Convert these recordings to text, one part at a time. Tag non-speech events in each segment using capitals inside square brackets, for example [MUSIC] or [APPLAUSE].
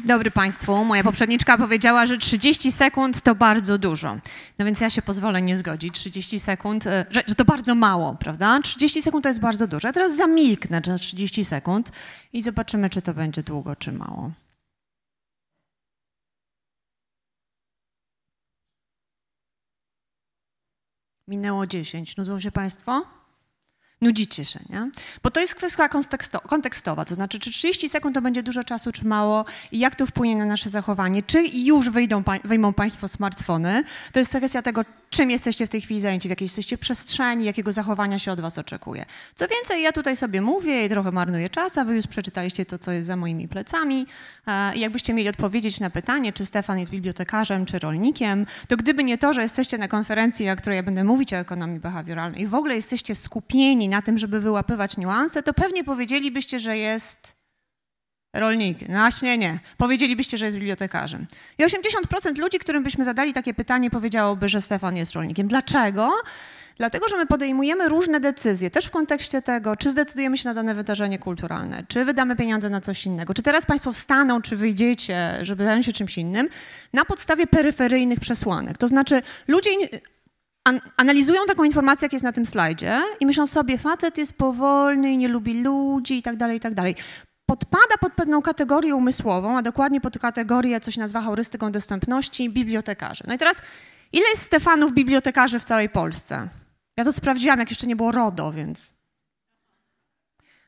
Dzień dobry Państwu. Moja poprzedniczka powiedziała, że 30 sekund to bardzo dużo. No więc ja się pozwolę nie zgodzić. 30 sekund, e, że, że to bardzo mało, prawda? 30 sekund to jest bardzo dużo. Ja teraz zamilknę na 30 sekund i zobaczymy, czy to będzie długo, czy mało. Minęło 10. Nudzą się Państwo? nudzicie się, nie? Bo to jest kwestia kontekstowa, to znaczy, czy 30 sekund to będzie dużo czasu, czy mało i jak to wpłynie na nasze zachowanie, czy już wyjdą, wyjmą Państwo smartfony, to jest kwestia tego, czym jesteście w tej chwili zajęci, w jakiej jesteście przestrzeni, jakiego zachowania się od Was oczekuje. Co więcej, ja tutaj sobie mówię i trochę marnuję czas, a Wy już przeczytaliście to, co jest za moimi plecami e, i jakbyście mieli odpowiedzieć na pytanie, czy Stefan jest bibliotekarzem, czy rolnikiem, to gdyby nie to, że jesteście na konferencji, o której ja będę mówić o ekonomii behawioralnej i w ogóle jesteście skupieni na tym, żeby wyłapywać niuanse, to pewnie powiedzielibyście, że jest rolnikiem. No właśnie nie. Powiedzielibyście, że jest bibliotekarzem. I 80% ludzi, którym byśmy zadali takie pytanie, powiedziałoby, że Stefan jest rolnikiem. Dlaczego? Dlatego, że my podejmujemy różne decyzje, też w kontekście tego, czy zdecydujemy się na dane wydarzenie kulturalne, czy wydamy pieniądze na coś innego, czy teraz Państwo wstaną, czy wyjdziecie, żeby zająć się czymś innym, na podstawie peryferyjnych przesłanek. To znaczy, ludzie an analizują taką informację, jak jest na tym slajdzie i myślą sobie, facet jest powolny i nie lubi ludzi i tak dalej, i tak dalej. Podpada pod pewną kategorię umysłową, a dokładnie pod kategorię, co się nazywa heurystyką dostępności, bibliotekarzy. No i teraz, ile jest Stefanów bibliotekarzy w całej Polsce? Ja to sprawdziłam, jak jeszcze nie było RODO, więc...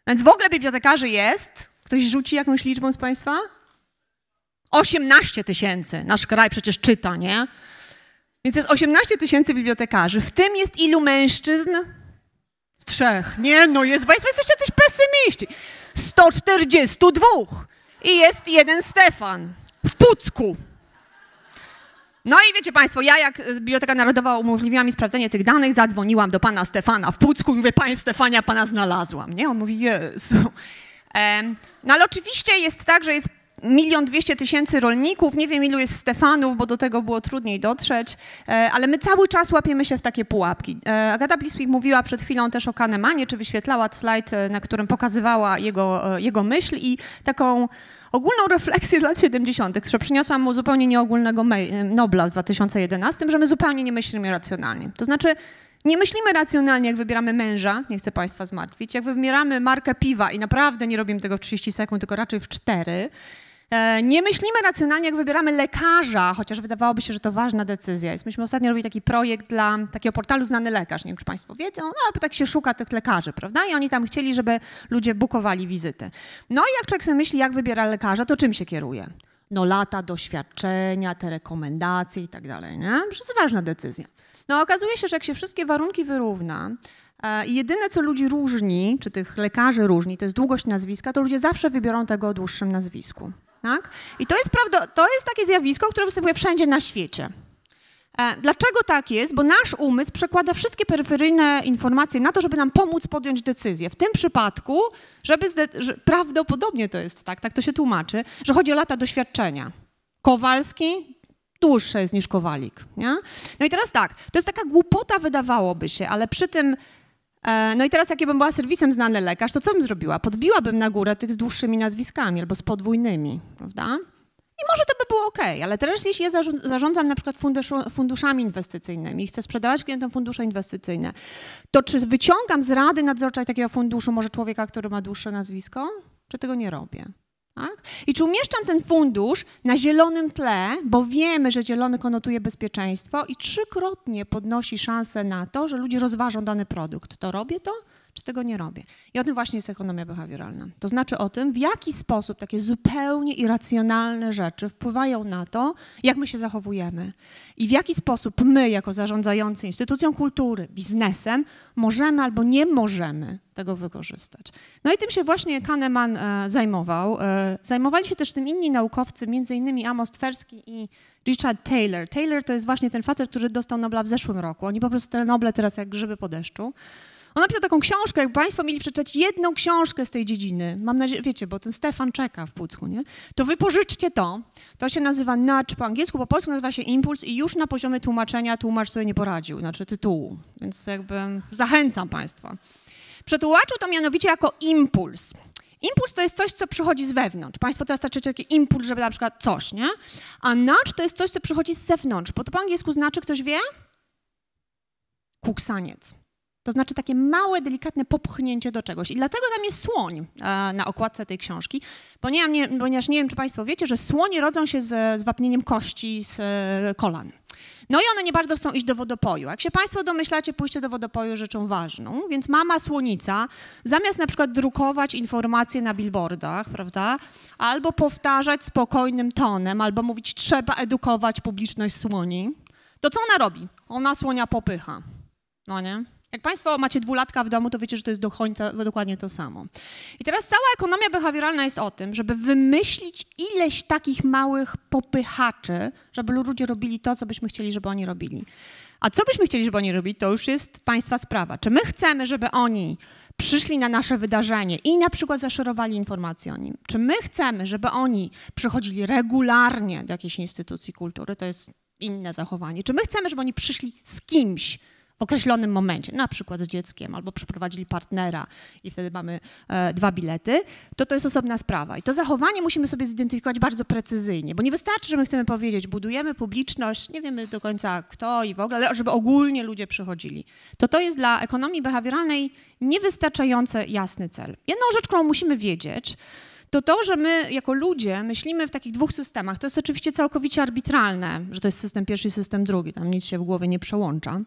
No więc w ogóle bibliotekarzy jest? Ktoś rzuci jakąś liczbą z Państwa? 18 tysięcy. Nasz kraj przecież czyta, nie? Więc jest 18 tysięcy bibliotekarzy. W tym jest ilu mężczyzn? Trzech. Nie, no jest, państwo jesteście coś pesymiści. 142. I jest jeden Stefan. W Pucku. No i wiecie Państwo, ja jak e, Biblioteka Narodowa umożliwiła mi sprawdzenie tych danych, zadzwoniłam do pana Stefana w Pucku i mówię, panie Stefania, pana znalazłam. Nie? On mówi, Jezu. No ale oczywiście jest tak, że jest milion dwieście tysięcy rolników, nie wiem ilu jest Stefanów, bo do tego było trudniej dotrzeć, e, ale my cały czas łapiemy się w takie pułapki. E, Agata Bliswik mówiła przed chwilą też o Kanemanie, czy wyświetlała slajd, e, na którym pokazywała jego, jego myśl i taką ogólną refleksję z lat 70., że przyniosłam mu zupełnie nieogólnego Nobla w 2011, że my zupełnie nie myślimy racjonalnie. To znaczy nie myślimy racjonalnie, jak wybieramy męża, nie chcę Państwa zmartwić, jak wybieramy markę piwa i naprawdę nie robimy tego w 30 sekund, tylko raczej w 4, E, nie myślimy racjonalnie, jak wybieramy lekarza, chociaż wydawałoby się, że to ważna decyzja jest. Myśmy ostatnio robili taki projekt dla takiego portalu Znany Lekarz, nie wiem, czy Państwo wiedzą, no ale tak się szuka tych lekarzy, prawda? I oni tam chcieli, żeby ludzie bukowali wizyty. No i jak człowiek sobie myśli, jak wybiera lekarza, to czym się kieruje? No lata doświadczenia, te rekomendacje i tak dalej, nie? Przecież to ważna decyzja. No okazuje się, że jak się wszystkie warunki wyrówna, e, i jedyne, co ludzi różni, czy tych lekarzy różni, to jest długość nazwiska, to ludzie zawsze wybiorą tego o dłuższym nazwisku. Tak? I to jest, prawda, to jest takie zjawisko, które występuje wszędzie na świecie. E, dlaczego tak jest? Bo nasz umysł przekłada wszystkie peryferyjne informacje na to, żeby nam pomóc podjąć decyzję. W tym przypadku, żeby że prawdopodobnie to jest tak, tak to się tłumaczy, że chodzi o lata doświadczenia. Kowalski dłuższe jest niż Kowalik. Nie? No i teraz tak, to jest taka głupota, wydawałoby się, ale przy tym E, no i teraz, jakbym była serwisem znany lekarz, to co bym zrobiła? Podbiłabym na górę tych z dłuższymi nazwiskami albo z podwójnymi, prawda? I może to by było ok, ale teraz jeśli ja zarządzam na przykład funduszu, funduszami inwestycyjnymi i chcę sprzedawać klientom fundusze inwestycyjne, to czy wyciągam z rady nadzorczej takiego funduszu może człowieka, który ma dłuższe nazwisko? Czy tego nie robię? Tak? I czy umieszczam ten fundusz na zielonym tle, bo wiemy, że zielony konotuje bezpieczeństwo i trzykrotnie podnosi szansę na to, że ludzie rozważą dany produkt. To robię to? czy tego nie robię. I o tym właśnie jest ekonomia behawioralna. To znaczy o tym, w jaki sposób takie zupełnie irracjonalne rzeczy wpływają na to, jak my się zachowujemy i w jaki sposób my, jako zarządzający instytucją kultury, biznesem, możemy albo nie możemy tego wykorzystać. No i tym się właśnie Kahneman e, zajmował. E, zajmowali się też tym inni naukowcy, między innymi Amos Tversky i Richard Taylor. Taylor to jest właśnie ten facet, który dostał Nobla w zeszłym roku. Oni po prostu te Noble teraz jak grzyby po deszczu. On napisał taką książkę, jakby Państwo mieli przeczytać jedną książkę z tej dziedziny. Mam nadzieję, wiecie, bo ten Stefan czeka w Pucku, nie? To wypożyczcie to. To się nazywa nudge po angielsku, po polsku nazywa się impuls i już na poziomie tłumaczenia tłumacz sobie nie poradził, znaczy tytułu. Więc jakby zachęcam Państwa. Przetłumaczył to mianowicie jako impuls. Impuls to jest coś, co przychodzi z wewnątrz. Państwo teraz znaczycie taki impuls, żeby na przykład coś, nie? A nudge to jest coś, co przychodzi z zewnątrz. Bo to po angielsku znaczy, ktoś wie? Kuksaniec. To znaczy takie małe, delikatne popchnięcie do czegoś. I dlatego tam jest słoń e, na okładce tej książki, ponieważ nie, wiem, czy Państwo wiecie, że słonie rodzą się z, z wapnieniem kości z e, kolan. No i one nie bardzo chcą iść do wodopoju. Jak się Państwo domyślacie, pójście do wodopoju rzeczą ważną, więc mama słonica, zamiast na przykład drukować informacje na billboardach, prawda, albo powtarzać spokojnym tonem, albo mówić trzeba edukować publiczność słoni, to co ona robi? Ona słonia popycha. No nie? Jak Państwo macie dwulatka w domu, to wiecie, że to jest do końca dokładnie to samo. I teraz cała ekonomia behawioralna jest o tym, żeby wymyślić ileś takich małych popychaczy, żeby ludzie robili to, co byśmy chcieli, żeby oni robili. A co byśmy chcieli, żeby oni robili, to już jest Państwa sprawa. Czy my chcemy, żeby oni przyszli na nasze wydarzenie i na przykład zaszerowali informacje o nim? Czy my chcemy, żeby oni przychodzili regularnie do jakiejś instytucji kultury? To jest inne zachowanie. Czy my chcemy, żeby oni przyszli z kimś? określonym momencie, na przykład z dzieckiem, albo przeprowadzili partnera i wtedy mamy e, dwa bilety, to to jest osobna sprawa. I to zachowanie musimy sobie zidentyfikować bardzo precyzyjnie, bo nie wystarczy, że my chcemy powiedzieć, budujemy publiczność, nie wiemy do końca kto i w ogóle, ale żeby ogólnie ludzie przychodzili. To to jest dla ekonomii behawioralnej niewystarczający jasny cel. Jedną rzecz, którą musimy wiedzieć, to to, że my jako ludzie myślimy w takich dwóch systemach. To jest oczywiście całkowicie arbitralne, że to jest system pierwszy i system drugi, tam nic się w głowie nie przełącza.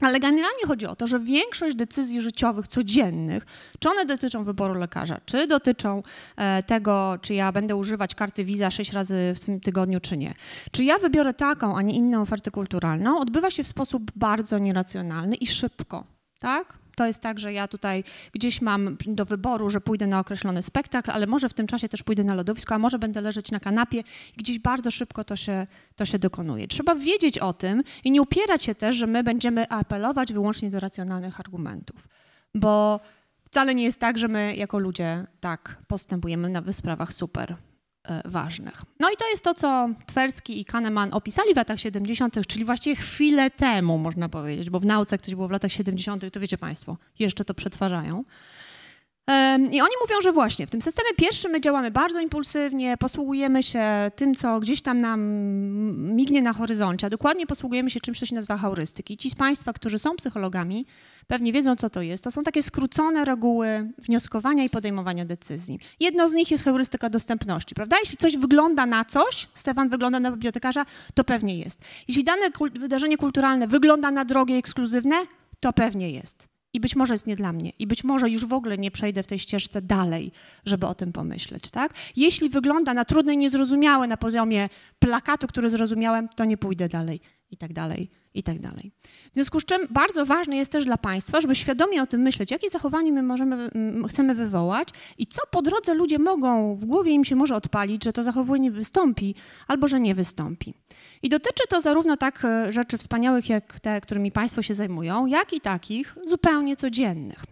Ale generalnie chodzi o to, że większość decyzji życiowych codziennych, czy one dotyczą wyboru lekarza, czy dotyczą e, tego, czy ja będę używać karty Visa sześć razy w tym tygodniu, czy nie, czy ja wybiorę taką, a nie inną ofertę kulturalną, odbywa się w sposób bardzo nieracjonalny i szybko, tak? To jest tak, że ja tutaj gdzieś mam do wyboru, że pójdę na określony spektakl, ale może w tym czasie też pójdę na lodowisko, a może będę leżeć na kanapie. Gdzieś bardzo szybko to się, to się dokonuje. Trzeba wiedzieć o tym i nie upierać się też, że my będziemy apelować wyłącznie do racjonalnych argumentów, bo wcale nie jest tak, że my jako ludzie tak postępujemy na wysprawach super E, ważnych. No i to jest to, co Twerski i Kahneman opisali w latach 70., czyli właściwie chwilę temu, można powiedzieć, bo w nauce, jak coś było w latach 70., to wiecie Państwo, jeszcze to przetwarzają. I oni mówią, że właśnie w tym systemie pierwszym my działamy bardzo impulsywnie, posługujemy się tym, co gdzieś tam nam mignie na horyzoncie, a dokładnie posługujemy się czymś, co się nazywa heurystyki. ci z Państwa, którzy są psychologami, pewnie wiedzą, co to jest. To są takie skrócone reguły wnioskowania i podejmowania decyzji. Jedno z nich jest heurystyka dostępności, prawda? Jeśli coś wygląda na coś, Stefan wygląda na bibliotekarza, to pewnie jest. Jeśli dane wydarzenie kulturalne wygląda na drogie ekskluzywne, to pewnie jest i być może jest nie dla mnie, i być może już w ogóle nie przejdę w tej ścieżce dalej, żeby o tym pomyśleć, tak? Jeśli wygląda na trudne i niezrozumiałe na poziomie plakatu, który zrozumiałem, to nie pójdę dalej i tak dalej i tak dalej. W związku z czym bardzo ważne jest też dla Państwa, żeby świadomie o tym myśleć, jakie zachowanie my możemy, mm, chcemy wywołać i co po drodze ludzie mogą, w głowie im się może odpalić, że to zachowanie wystąpi albo że nie wystąpi. I dotyczy to zarówno tak e, rzeczy wspaniałych, jak te, którymi Państwo się zajmują, jak i takich zupełnie codziennych.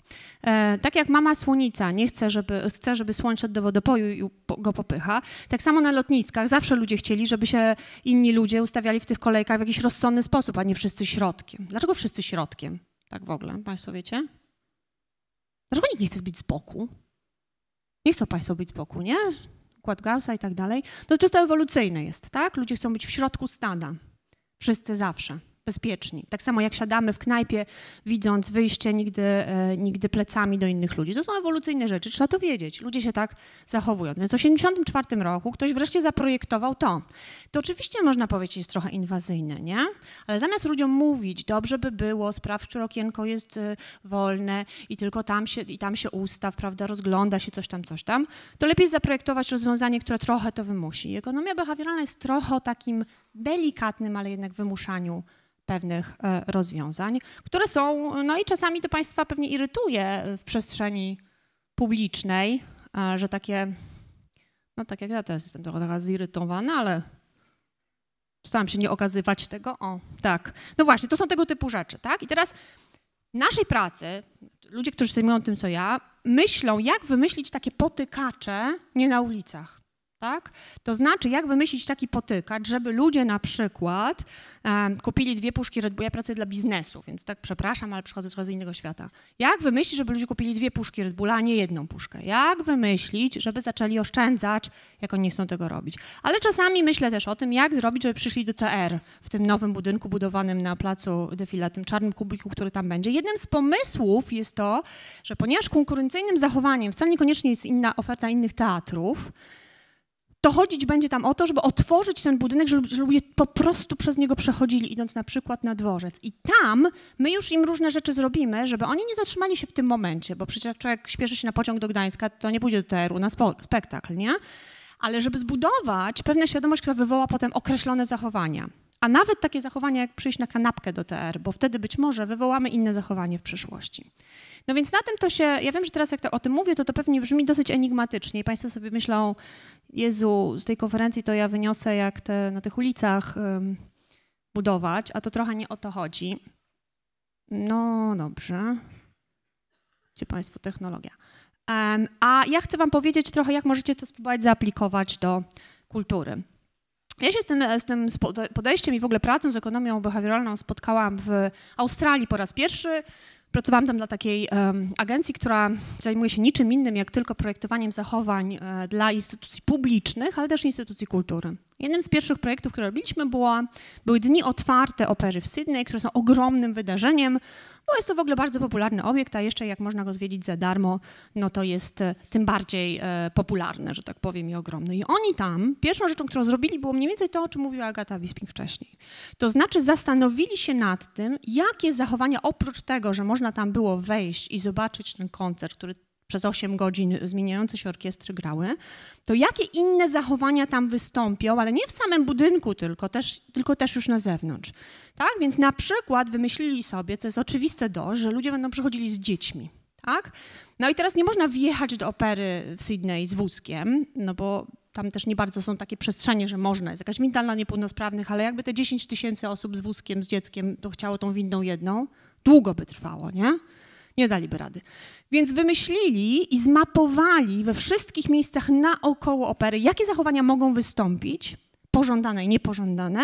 E, tak jak mama słonica nie chce, żeby, chce, żeby słońce do wodopoju i go popycha, tak samo na lotniskach zawsze ludzie chcieli, żeby się inni ludzie ustawiali w tych kolejkach w jakiś rozsądny sposób, a nie wszyscy środkiem. Dlaczego wszyscy środkiem? Tak w ogóle, państwo wiecie? Dlaczego nikt nie chce być z boku? Nie chcą państwo być z boku, nie? Układ Gaussa i tak dalej. To czysto ewolucyjne jest, tak? Ludzie chcą być w środku stada. Wszyscy zawsze bezpieczni. Tak samo jak siadamy w knajpie, widząc wyjście nigdy, e, nigdy plecami do innych ludzi. To są ewolucyjne rzeczy, trzeba to wiedzieć. Ludzie się tak zachowują. Więc w 1984 roku ktoś wreszcie zaprojektował to. To oczywiście można powiedzieć jest trochę inwazyjne, nie? Ale zamiast ludziom mówić, dobrze by było, sprawdź, czy okienko jest y, wolne i tylko tam się, i tam się ustaw, prawda, rozgląda się coś tam, coś tam, to lepiej zaprojektować rozwiązanie, które trochę to wymusi. Ekonomia behawioralna jest trochę o takim delikatnym, ale jednak wymuszaniu pewnych e, rozwiązań, które są, no i czasami to Państwa pewnie irytuje w przestrzeni publicznej, e, że takie, no tak jak ja teraz jestem trochę taka zirytowana, ale staram się nie okazywać tego. O, tak. No właśnie, to są tego typu rzeczy, tak? I teraz naszej pracy, ludzie, którzy zajmują tym, co ja, myślą, jak wymyślić takie potykacze nie na ulicach. Tak? To znaczy, jak wymyślić taki potykacz, żeby ludzie na przykład um, kupili dwie puszki Red Bulla, ja pracuję dla biznesu, więc tak przepraszam, ale przychodzę z innego świata. Jak wymyślić, żeby ludzie kupili dwie puszki Red Bulla, a nie jedną puszkę? Jak wymyślić, żeby zaczęli oszczędzać, jak oni nie chcą tego robić? Ale czasami myślę też o tym, jak zrobić, żeby przyszli do TR w tym nowym budynku budowanym na placu Defila, tym czarnym kubiku, który tam będzie. Jednym z pomysłów jest to, że ponieważ konkurencyjnym zachowaniem wcale niekoniecznie jest inna oferta innych teatrów, to chodzić będzie tam o to, żeby otworzyć ten budynek, żeby, ludzie po prostu przez niego przechodzili, idąc na przykład na dworzec. I tam my już im różne rzeczy zrobimy, żeby oni nie zatrzymali się w tym momencie, bo przecież jak człowiek śpieszy się na pociąg do Gdańska, to nie pójdzie do TR-u na spektakl, nie? Ale żeby zbudować pewną świadomość, która wywoła potem określone zachowania. A nawet takie zachowania jak przyjść na kanapkę do TR, bo wtedy być może wywołamy inne zachowanie w przyszłości. No więc na tym to się, ja wiem, że teraz jak to, o tym mówię, to to pewnie brzmi dosyć enigmatycznie i Państwo sobie myślą, Jezu, z tej konferencji to ja wyniosę jak te, na tych ulicach ym, budować, a to trochę nie o to chodzi. No dobrze. Gdzie Państwo technologia? a ja chcę Wam powiedzieć trochę, jak możecie to spróbować zaaplikować do kultury. Ja się z tym, z tym podejściem i w ogóle pracą z ekonomią behawioralną spotkałam w Australii po raz pierwszy. Pracowałam tam dla takiej um, agencji, która zajmuje się niczym innym jak tylko projektowaniem zachowań e, dla instytucji publicznych, ale też instytucji kultury. Jednym z pierwszych projektów, które robiliśmy, było, były Dni Otwarte Opery w Sydney, które są ogromnym wydarzeniem bo jest to w ogóle bardzo popularny obiekt, a jeszcze jak można go zwiedzić za darmo, no to jest e, tym bardziej e, popularne, że tak powiem, i ogromne. I oni tam, pierwszą rzeczą, którą zrobili, było mniej więcej to, o czym mówiła Agata Wisping wcześniej. To znaczy zastanowili się nad tym, jakie zachowania, oprócz tego, że można tam było wejść i zobaczyć ten koncert, który przez 8 godzin zmieniające się orkiestry grały, to jakie inne zachowania tam wystąpią, ale nie w samym budynku tylko, też, tylko też już na zewnątrz. Tak? Więc na przykład wymyślili sobie, co jest oczywiste dość, że ludzie będą przychodzili z dziećmi. Tak? No i teraz nie można wjechać do opery w Sydney z wózkiem, no bo tam też nie bardzo są takie przestrzenie, że można. Jest jakaś winda dla niepełnosprawnych, ale jakby te 10 tysięcy osób z wózkiem, z dzieckiem, to chciało tą windą jedną, długo by trwało, nie? Nie daliby rady. Więc wymyślili i zmapowali we wszystkich miejscach naokoło opery, jakie zachowania mogą wystąpić, pożądane i niepożądane,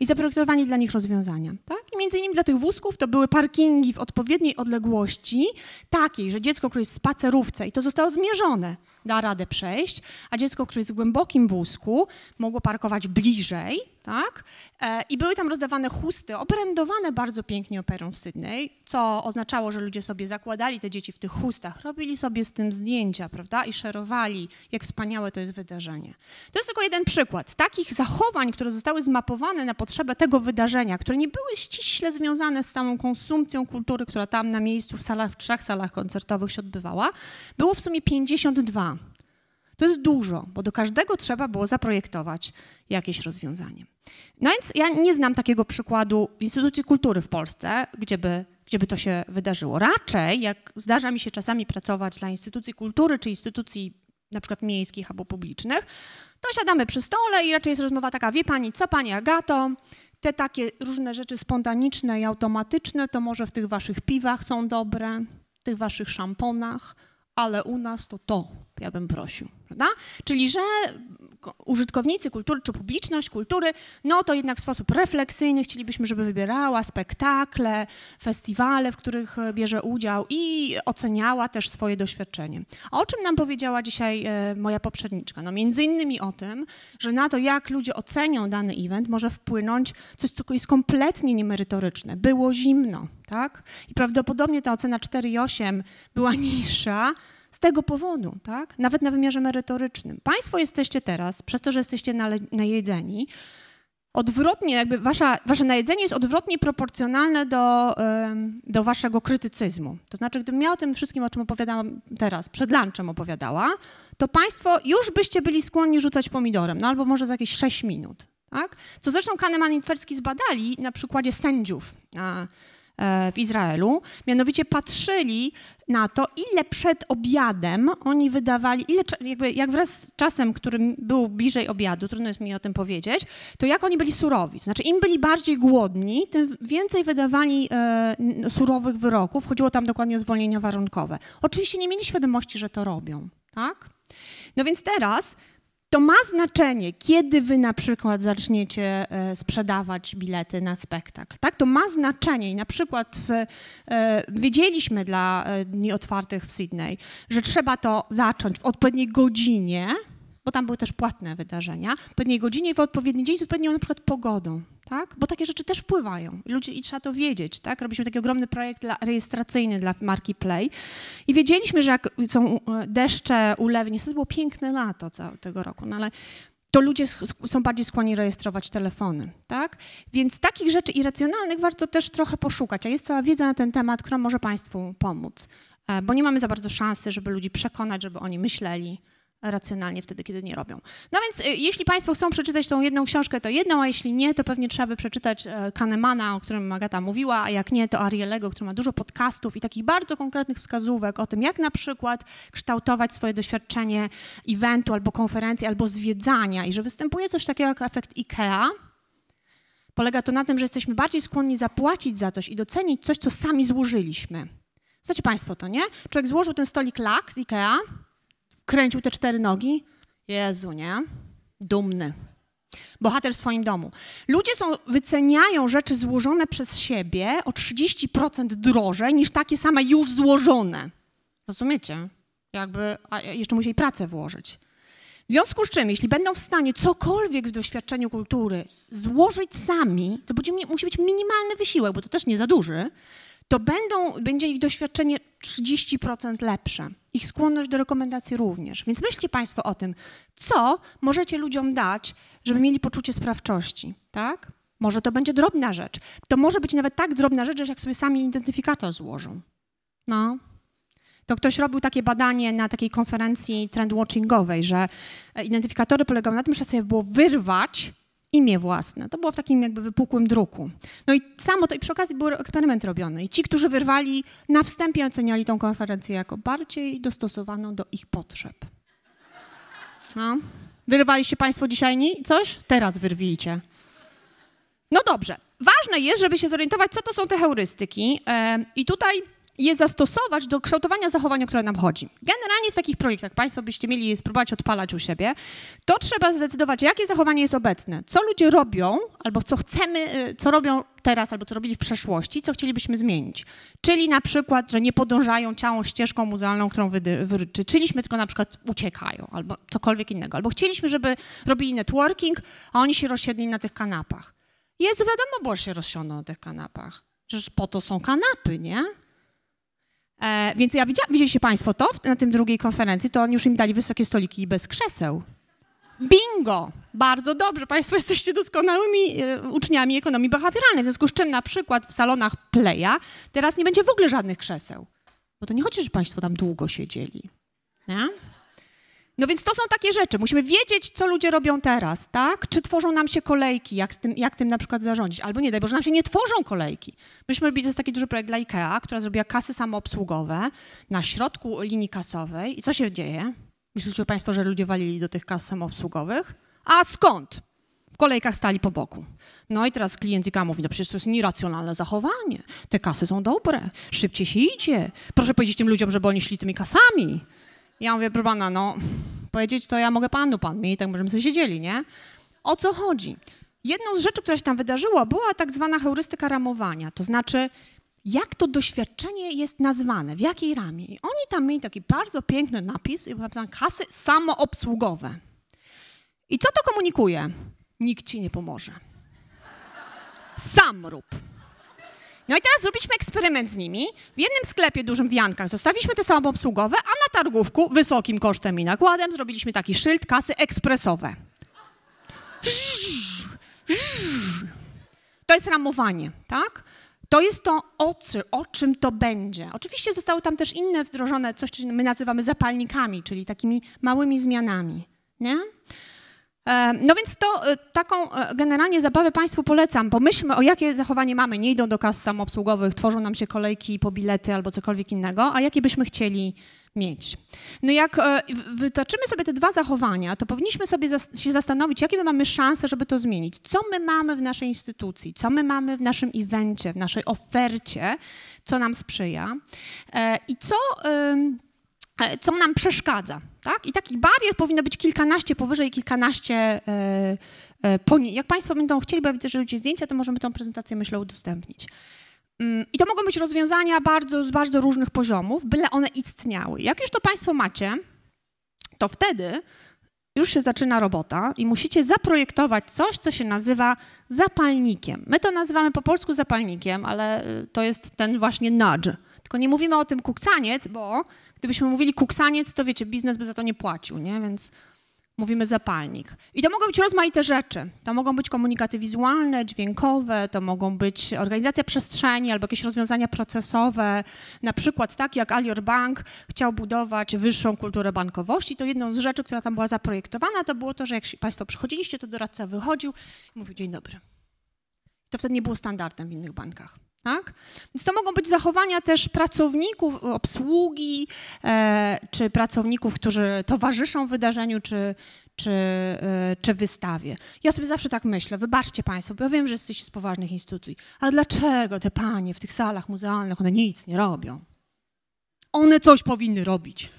i zaprojektowali dla nich rozwiązania. Tak? I między innymi dla tych wózków to były parkingi w odpowiedniej odległości, takiej, że dziecko, które jest w spacerówce, i to zostało zmierzone, da radę przejść, a dziecko, które jest w głębokim wózku, mogło parkować bliżej, tak? E, I były tam rozdawane chusty, obrędowane bardzo pięknie operą w Sydney, co oznaczało, że ludzie sobie zakładali te dzieci w tych chustach, robili sobie z tym zdjęcia, prawda? I szerowali, jak wspaniałe to jest wydarzenie. To jest tylko jeden przykład takich zachowań, które zostały zmapowane na potrzebę tego wydarzenia, które nie były ściśle związane z samą konsumpcją kultury, która tam na miejscu w salach, w trzech salach koncertowych się odbywała. Było w sumie 52. To jest dużo, bo do każdego trzeba było zaprojektować jakieś rozwiązanie. No więc ja nie znam takiego przykładu w Instytucie Kultury w Polsce, gdzie by, gdzie by to się wydarzyło. Raczej, jak zdarza mi się czasami pracować dla instytucji kultury czy instytucji na przykład miejskich albo publicznych, to siadamy przy stole i raczej jest rozmowa taka, wie pani co, pani Agato, te takie różne rzeczy spontaniczne i automatyczne, to może w tych waszych piwach są dobre, w tych waszych szamponach, ale u nas to to, ja bym prosił. Prawda? Czyli, że użytkownicy kultury czy publiczność kultury, no to jednak w sposób refleksyjny chcielibyśmy, żeby wybierała spektakle, festiwale, w których e, bierze udział i oceniała też swoje doświadczenie. A o czym nam powiedziała dzisiaj e, moja poprzedniczka? No między innymi o tym, że na to, jak ludzie ocenią dany event, może wpłynąć coś, co jest kompletnie niemerytoryczne. Było zimno, tak? I prawdopodobnie ta ocena 4,8 była [LAUGHS] niższa, z tego powodu, tak? nawet na wymiarze merytorycznym. Państwo jesteście teraz, przez to, że jesteście najedzeni, odwrotnie, jakby wasza, wasze najedzenie jest odwrotnie proporcjonalne do, do waszego krytycyzmu. To znaczy, gdybym ja o tym wszystkim, o czym opowiadałam teraz, przed lunchem opowiadała, to państwo już byście byli skłonni rzucać pomidorem, no albo może za jakieś 6 minut. Tak? Co zresztą Kahneman i Tversky zbadali na przykładzie sędziów. A, E, w Izraelu. Mianowicie patrzyli na to, ile przed obiadem oni wydawali, ile jakby, jak wraz z czasem, którym był bliżej obiadu, trudno jest mi o tym powiedzieć, to jak oni byli surowi. Znaczy im byli bardziej głodni, tym więcej wydawali e, surowych wyroków. Chodziło tam dokładnie o zwolnienia warunkowe. Oczywiście nie mieli świadomości, że to robią, tak? No więc teraz to ma znaczenie, kiedy wy na przykład zaczniecie e, sprzedawać bilety na spektakl. Tak? To ma znaczenie i na przykład w, e, wiedzieliśmy dla e, dni otwartych w Sydney, że trzeba to zacząć w odpowiedniej godzinie, bo tam były też płatne wydarzenia, w odpowiedniej godzinie i w odpowiedni dzień z odpowiednią na przykład pogodą tak? Bo takie rzeczy też wpływają. Ludzie, I trzeba to wiedzieć, tak? Robiliśmy taki ogromny projekt dla, rejestracyjny dla marki Play i wiedzieliśmy, że jak są e, deszcze, ulewy, niestety było piękne lato tego roku, no ale to ludzie są bardziej skłonni rejestrować telefony, tak? Więc takich rzeczy irracjonalnych warto też trochę poszukać, a jest cała wiedza na ten temat, która może Państwu pomóc, e, bo nie mamy za bardzo szansy, żeby ludzi przekonać, żeby oni myśleli racjonalnie wtedy, kiedy nie robią. No więc y, jeśli Państwo chcą przeczytać tą jedną książkę, to jedną, a jeśli nie, to pewnie trzeba by przeczytać e, Kahnemana, o którym Magata mówiła, a jak nie, to Arielego, który ma dużo podcastów i takich bardzo konkretnych wskazówek o tym, jak na przykład kształtować swoje doświadczenie eventu albo konferencji, albo zwiedzania i że występuje coś takiego jak efekt IKEA, Polega to na tym, że jesteśmy bardziej skłonni zapłacić za coś i docenić coś, co sami złożyliśmy. Znacie Państwo to, nie? Człowiek złożył ten stolik lak z IKEA, kręcił te cztery nogi. Jezu, nie? Dumny. Bohater w swoim domu. Ludzie są, wyceniają rzeczy złożone przez siebie o 30% drożej niż takie same już złożone. Rozumiecie? Jakby a jeszcze musieli pracę włożyć. W związku z czym, jeśli będą w stanie cokolwiek w doświadczeniu kultury złożyć sami, to będzie, musi być minimalny wysiłek, bo to też nie za duży, to będą, będzie ich doświadczenie 30% lepsze. Ich skłonność do rekomendacji również. Więc myślcie Państwo o tym, co możecie ludziom dać, żeby mieli poczucie sprawczości, tak? Może to będzie drobna rzecz. To może być nawet tak drobna rzecz, że jak sobie sami identyfikator złożą. No. To ktoś robił takie badanie na takiej konferencji trendwatchingowej, że identyfikatory polegały na tym, że sobie było wyrwać imię własne. To było w takim jakby wypukłym druku. No i samo to, i przy okazji były eksperymenty robione. I ci, którzy wyrwali, na wstępie oceniali tą konferencję jako bardziej dostosowaną do ich potrzeb. No. Wyrwaliście Państwo dzisiaj nie? coś? Teraz wyrwijcie. No dobrze. Ważne jest, żeby się zorientować, co to są te heurystyki. E, I tutaj je zastosować do kształtowania zachowań, o które nam chodzi. Generalnie w takich projektach, Państwo byście mieli je spróbować odpalać u siebie, to trzeba zdecydować, jakie zachowanie jest obecne, co ludzie robią, albo co chcemy, y, co robią teraz, albo co robili w przeszłości, co chcielibyśmy zmienić. Czyli na przykład, że nie podążają całą ścieżką muzealną, którą wyczyliśmy, tylko na przykład uciekają, albo cokolwiek innego. Albo chcieliśmy, żeby robili networking, a oni się rozsiedli na tych kanapach. Jest wiadomo, bo się rozsiądą na tych kanapach. Przecież po to są kanapy, nie? E, więc ja widziałam, widzieliście Państwo to na tym drugiej konferencji, to oni już im dali wysokie stoliki bez krzeseł. Bingo! Bardzo dobrze, Państwo jesteście doskonałymi e, uczniami ekonomii behawioralnej, w związku z czym na przykład w salonach Playa teraz nie będzie w ogóle żadnych krzeseł. Bo to nie chodzi, że Państwo tam długo siedzieli. Nie? No więc to są takie rzeczy. Musimy wiedzieć, co ludzie robią teraz, tak? Czy tworzą nam się kolejki, jak, tym, jak tym na przykład zarządzić. Albo nie daj Boże, nam się nie tworzą kolejki. Myśmy robili taki duży projekt dla IKEA, która zrobiła kasy samoobsługowe na środku linii kasowej. I co się dzieje? Myślicie Państwo, że ludzie walili do tych kas samoobsługowych? A skąd? W kolejkach stali po boku. No i teraz klient IKEA mówi, no przecież to jest nieracjonalne zachowanie. Te kasy są dobre, szybciej się idzie. Proszę powiedzieć tym ludziom, żeby oni szli tymi kasami. Ja mówię, proszę pana, no powiedzieć to ja mogę panu, pan mi, tak możemy sobie siedzieli, nie? O co chodzi? Jedną z rzeczy, która się tam wydarzyła, była tak zwana heurystyka ramowania, to znaczy jak to doświadczenie jest nazwane, w jakiej ramie. I oni tam mieli taki bardzo piękny napis, i napisane kasy samoobsługowe. I co to komunikuje? Nikt ci nie pomoże. Sam rób. No i teraz zrobiliśmy eksperyment z nimi. W jednym sklepie dużym w Jankach zostawiliśmy te samoobsługowe, a na targówku wysokim kosztem i nakładem zrobiliśmy taki szyld kasy ekspresowe. To jest ramowanie, tak? To jest to, o, czy, o, czym to będzie. Oczywiście zostały tam też inne wdrożone, coś, co my nazywamy zapalnikami, czyli takimi małymi zmianami. Nie? E, no więc to e, taką e, generalnie zabawę Państwu polecam. Pomyślmy o jakie zachowanie mamy. Nie idą do kas samoobsługowych, tworzą nam się kolejki po bilety albo cokolwiek innego, a jakie byśmy chcieli mieć. No jak wytoczymy sobie te dwa zachowania, to powinniśmy sobie się zastanowić, jakie my mamy szanse, żeby to zmienić. Co my mamy w naszej instytucji, co my mamy w naszym evencie, w naszej ofercie, co nam sprzyja i co... E, co nam przeszkadza. Tak? I takich barier powinno być kilkanaście powyżej, kilkanaście e, e, Jak Państwo będą chcieli, bo ja widzę, że ludzie zdjęcia, to możemy tą prezentację, myślę, udostępnić. Mm, I to mogą być rozwiązania bardzo, z bardzo różnych poziomów, byle one istniały. Jak już to Państwo macie, to wtedy już się zaczyna robota i musicie zaprojektować coś, co się nazywa zapalnikiem. My to nazywamy po polsku zapalnikiem, ale y, to jest ten właśnie nudge tylko nie mówimy o tym kuksaniec, bo gdybyśmy mówili kuksaniec, to wiecie, biznes by za to nie płacił, nie? Więc mówimy zapalnik. I to mogą być rozmaite rzeczy. To mogą być komunikaty wizualne, dźwiękowe, to mogą być organizacja przestrzeni albo jakieś rozwiązania procesowe. Na przykład tak jak Alior Bank chciał budować wyższą kulturę bankowości. To jedną z rzeczy, która tam była zaprojektowana, to było to, że jak Państwo przychodziliście, to doradca wychodził i mówił dzień dobry. To wtedy nie było standardem w innych bankach. Tak? Więc to mogą być zachowania też pracowników obsługi, e, czy pracowników, którzy towarzyszą wydarzeniu, czy, czy, e, czy wystawie. Ja sobie zawsze tak myślę, wybaczcie Państwo, bo ja wiem, że jesteście z poważnych instytucji, A dlaczego te panie w tych salach muzealnych, one nic nie robią? One coś powinny robić.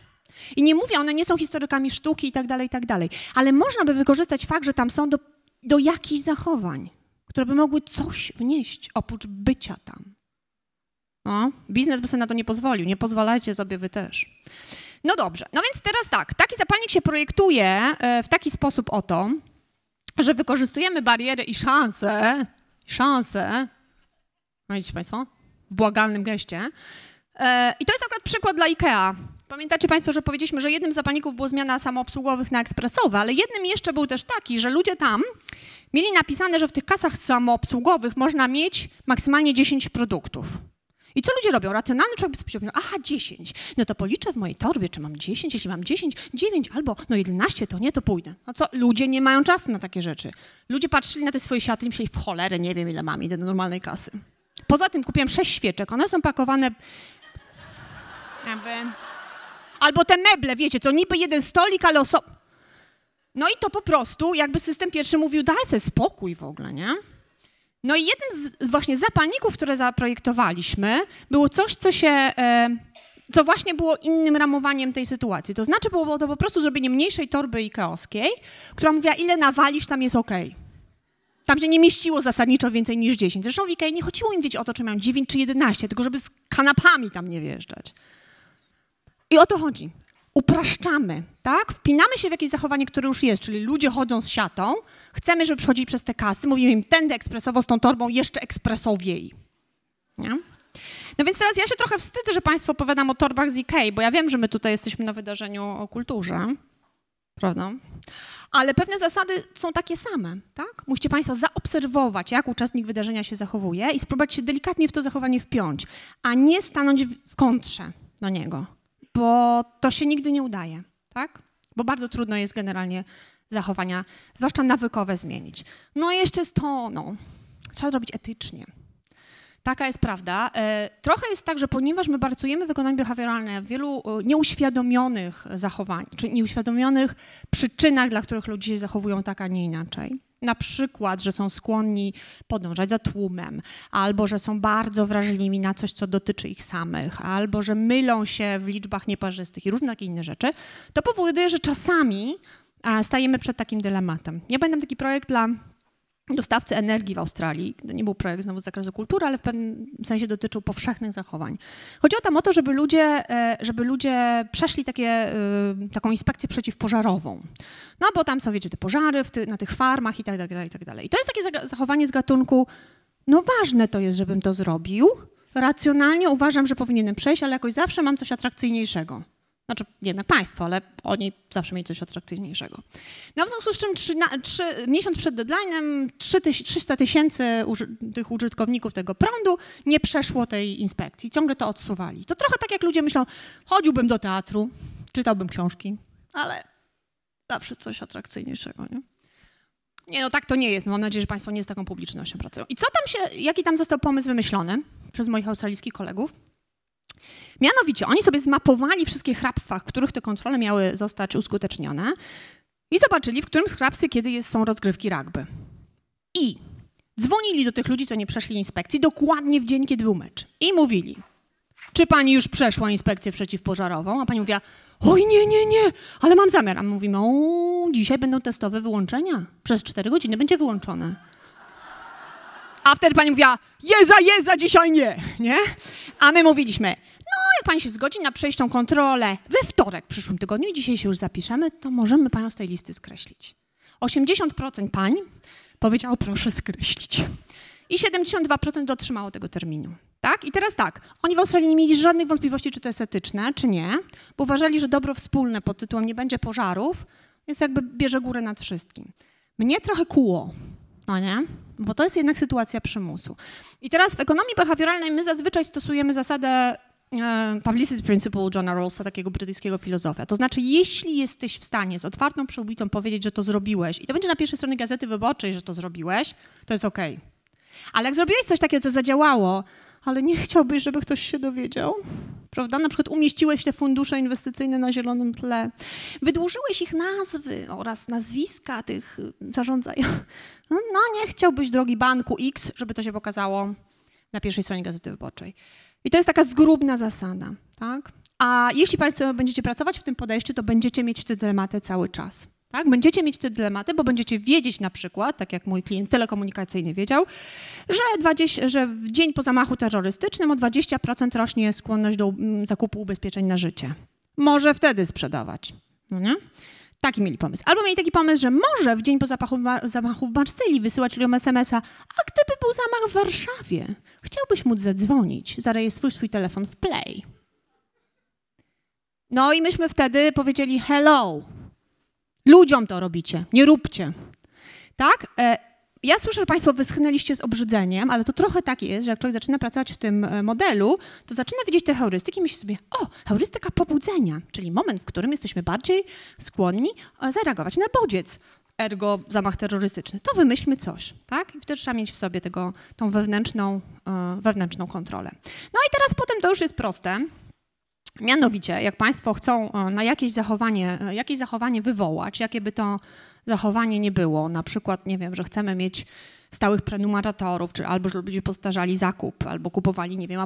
I nie mówię, one nie są historykami sztuki i tak dalej, i tak dalej, ale można by wykorzystać fakt, że tam są do, do jakichś zachowań które by mogły coś wnieść oprócz bycia tam. No, biznes by sobie na to nie pozwolił, nie pozwalajcie sobie wy też. No dobrze, no więc teraz tak, taki zapalnik się projektuje e, w taki sposób o to, że wykorzystujemy bariery i szanse, szanse, no widzicie Państwo, w błagalnym geście. E, I to jest akurat przykład dla IKEA. Pamiętacie Państwo, że powiedzieliśmy, że jednym z zapalników była zmiana samoobsługowych na ekspresowe, ale jednym jeszcze był też taki, że ludzie tam mieli napisane, że w tych kasach samoobsługowych można mieć maksymalnie 10 produktów. I co ludzie robią? Racjonalny człowiek sobie mówi, aha, 10, no to policzę w mojej torbie, czy mam 10, jeśli mam 10, 9 albo no 11, to nie, to pójdę. No co, ludzie nie mają czasu na takie rzeczy. Ludzie patrzyli na te swoje siaty i myśleli, w cholerę, nie wiem ile mam, idę do normalnej kasy. Poza tym kupiłem 6 świeczek, one są pakowane jakby... Albo te meble, wiecie, co niby jeden stolik, ale osoba... No i to po prostu jakby system pierwszy mówił, daj sobie spokój w ogóle, nie? No i jednym z właśnie zapalników, które zaprojektowaliśmy, było coś, co się, e, co właśnie było innym ramowaniem tej sytuacji. To znaczy było to po prostu zrobienie mniejszej torby i kaoskiej, która mówiła, ile nawalisz, tam jest OK. Tam się nie mieściło zasadniczo więcej niż 10. Zresztą w IKEA nie chodziło im, wiedzieć, o to, czy miałem 9 czy 11, tylko żeby z kanapami tam nie wjeżdżać. I o to chodzi upraszczamy, tak? Wpinamy się w jakieś zachowanie, które już jest, czyli ludzie chodzą z siatą, chcemy, żeby przychodzili przez te kasy, mówimy im tędy ekspresowo z tą torbą, jeszcze ekspresowiej. Nie? No więc teraz ja się trochę wstydzę, że Państwu opowiadam o torbach z Ikei, bo ja wiem, że my tutaj jesteśmy na wydarzeniu o kulturze, prawda? Ale pewne zasady są takie same, tak? Musicie Państwo zaobserwować, jak uczestnik wydarzenia się zachowuje i spróbować się delikatnie w to zachowanie wpiąć, a nie stanąć w kontrze do niego bo to się nigdy nie udaje, tak? Bo bardzo trudno jest generalnie zachowania, zwłaszcza nawykowe, zmienić. No i jeszcze z to, no, trzeba zrobić etycznie. Taka jest prawda. E, trochę jest tak, że ponieważ my barcujemy wykonanie behawioralne w wielu e, nieuświadomionych zachowań, czy nieuświadomionych przyczynach, dla których ludzie się zachowują tak, a nie inaczej, na przykład, że są skłonni podążać za tłumem, albo że są bardzo wrażliwi na coś, co dotyczy ich samych, albo że mylą się w liczbach nieparzystych i różne takie inne rzeczy, to powoduje, że czasami e, stajemy przed takim dylematem. Ja pamiętam taki projekt dla dostawcy energii w Australii. To nie był projekt znowu z zakresu kultury, ale w pewnym sensie dotyczył powszechnych zachowań. Chodziło tam o to, żeby ludzie, e, żeby ludzie przeszli takie, e, taką inspekcję przeciwpożarową. No bo tam są, wiecie, te pożary ty, na tych farmach i tak dalej, i tak dalej. I tak to jest takie zachowanie z gatunku, no ważne to jest, żebym to zrobił, racjonalnie uważam, że powinienem przejść, ale jakoś zawsze mam coś atrakcyjniejszego. Znaczy, nie wiem jak państwo, ale oni zawsze mieli coś atrakcyjniejszego. No w związku z czym trzy, na, trzy, miesiąc przed deadline'em 300 tysięcy uży, tych użytkowników tego prądu nie przeszło tej inspekcji. Ciągle to odsuwali. To trochę tak jak ludzie myślą, chodziłbym do teatru, czytałbym książki, ale zawsze coś atrakcyjniejszego, nie? Nie, no tak to nie jest. No, mam nadzieję, że państwo nie z taką publicznością pracują. I co tam się, jaki tam został pomysł wymyślony przez moich australijskich kolegów? Mianowicie oni sobie zmapowali wszystkie hrabstwa, w których te kontrole miały zostać uskutecznione i zobaczyli, w którym z hrabstwie kiedy jest, są rozgrywki rugby. I dzwonili do tych ludzi, co nie przeszli inspekcji, dokładnie w dzień, kiedy był mecz. I mówili, czy pani już przeszła inspekcję przeciwpożarową? A pani mówiła, oj nie, nie, nie, ale mam zamiar. A my mówimy, o, dzisiaj będą testowe wyłączenia. Przez cztery godziny będzie wyłączone. A wtedy pani mówiła, jeza, jeza, dzisiaj nie, nie? A my mówiliśmy, no jak pani się zgodzi na przejścią kontrolę we wtorek w przyszłym tygodniu i dzisiaj się już zapiszemy, to możemy panią z tej listy skreślić. 80% pań powiedziało, proszę skreślić. I 72% dotrzymało tego terminu. Tak? I teraz tak, oni w Australii nie mieli żadnych wątpliwości, czy to jest etyczne, czy nie, bo uważali, że dobro wspólne pod tytułem nie będzie pożarów, więc jakby bierze górę nad wszystkim. Mnie trochę kuło, no nie? Bo to jest jednak sytuacja przymusu. I teraz w ekonomii behawioralnej my zazwyczaj stosujemy zasadę e, Publicity Principle Johna Rawlsa, takiego brytyjskiego filozofa. To znaczy, jeśli jesteś w stanie z otwartą przyłbitą powiedzieć, że to zrobiłeś i to będzie na pierwszej stronie Gazety Wyborczej, że to zrobiłeś, to jest okej. Okay. Ale jak zrobiłeś coś takiego, co zadziałało, ale nie chciałbyś, żeby ktoś się dowiedział? Prawda? Na przykład umieściłeś te fundusze inwestycyjne na zielonym tle, wydłużyłeś ich nazwy oraz nazwiska tych y, zarządzających. [LAUGHS] No, no nie chciałbyś, drogi banku X, żeby to się pokazało na pierwszej stronie Gazety Wyborczej. I to jest taka zgrubna zasada, tak? A jeśli Państwo będziecie pracować w tym podejściu, to będziecie mieć te tematy cały czas. Tak? Będziecie mieć te dylematy, bo będziecie wiedzieć na przykład, tak jak mój klient telekomunikacyjny wiedział, że, 20, że w dzień po zamachu terrorystycznym o 20% rośnie skłonność do mm, zakupu ubezpieczeń na życie. Może wtedy sprzedawać. No nie? Taki mieli pomysł. Albo mieli taki pomysł, że może w dzień po zapachu, zamachu w Marsylii wysyłać ludziom SMS-a, a gdyby był zamach w Warszawie, chciałbyś móc zadzwonić, zarejestruj swój telefon w Play. No i myśmy wtedy powiedzieli hello, Ludziom to robicie, nie róbcie. Tak? E, ja słyszę, że Państwo wyschnęliście z obrzydzeniem, ale to trochę tak jest, że jak człowiek zaczyna pracować w tym e, modelu, to zaczyna widzieć te heurystyki i myśli sobie, o, heurystyka pobudzenia, czyli moment, w którym jesteśmy bardziej skłonni e, zareagować na bodziec, ergo zamach terrorystyczny. To wymyślmy coś, tak? I wtedy trzeba mieć w sobie tego, tą wewnętrzną, wewnętrzną kontrolę. No i teraz potem to już jest proste. Mianowicie, jak Państwo chcą e, na jakieś zachowanie, e, jakieś zachowanie wywołać, jakie by to zachowanie nie było, na przykład, nie wiem, że chcemy mieć stałych prenumeratorów, czy albo żeby ludzie postarzali zakup, albo kupowali, nie wiem, e,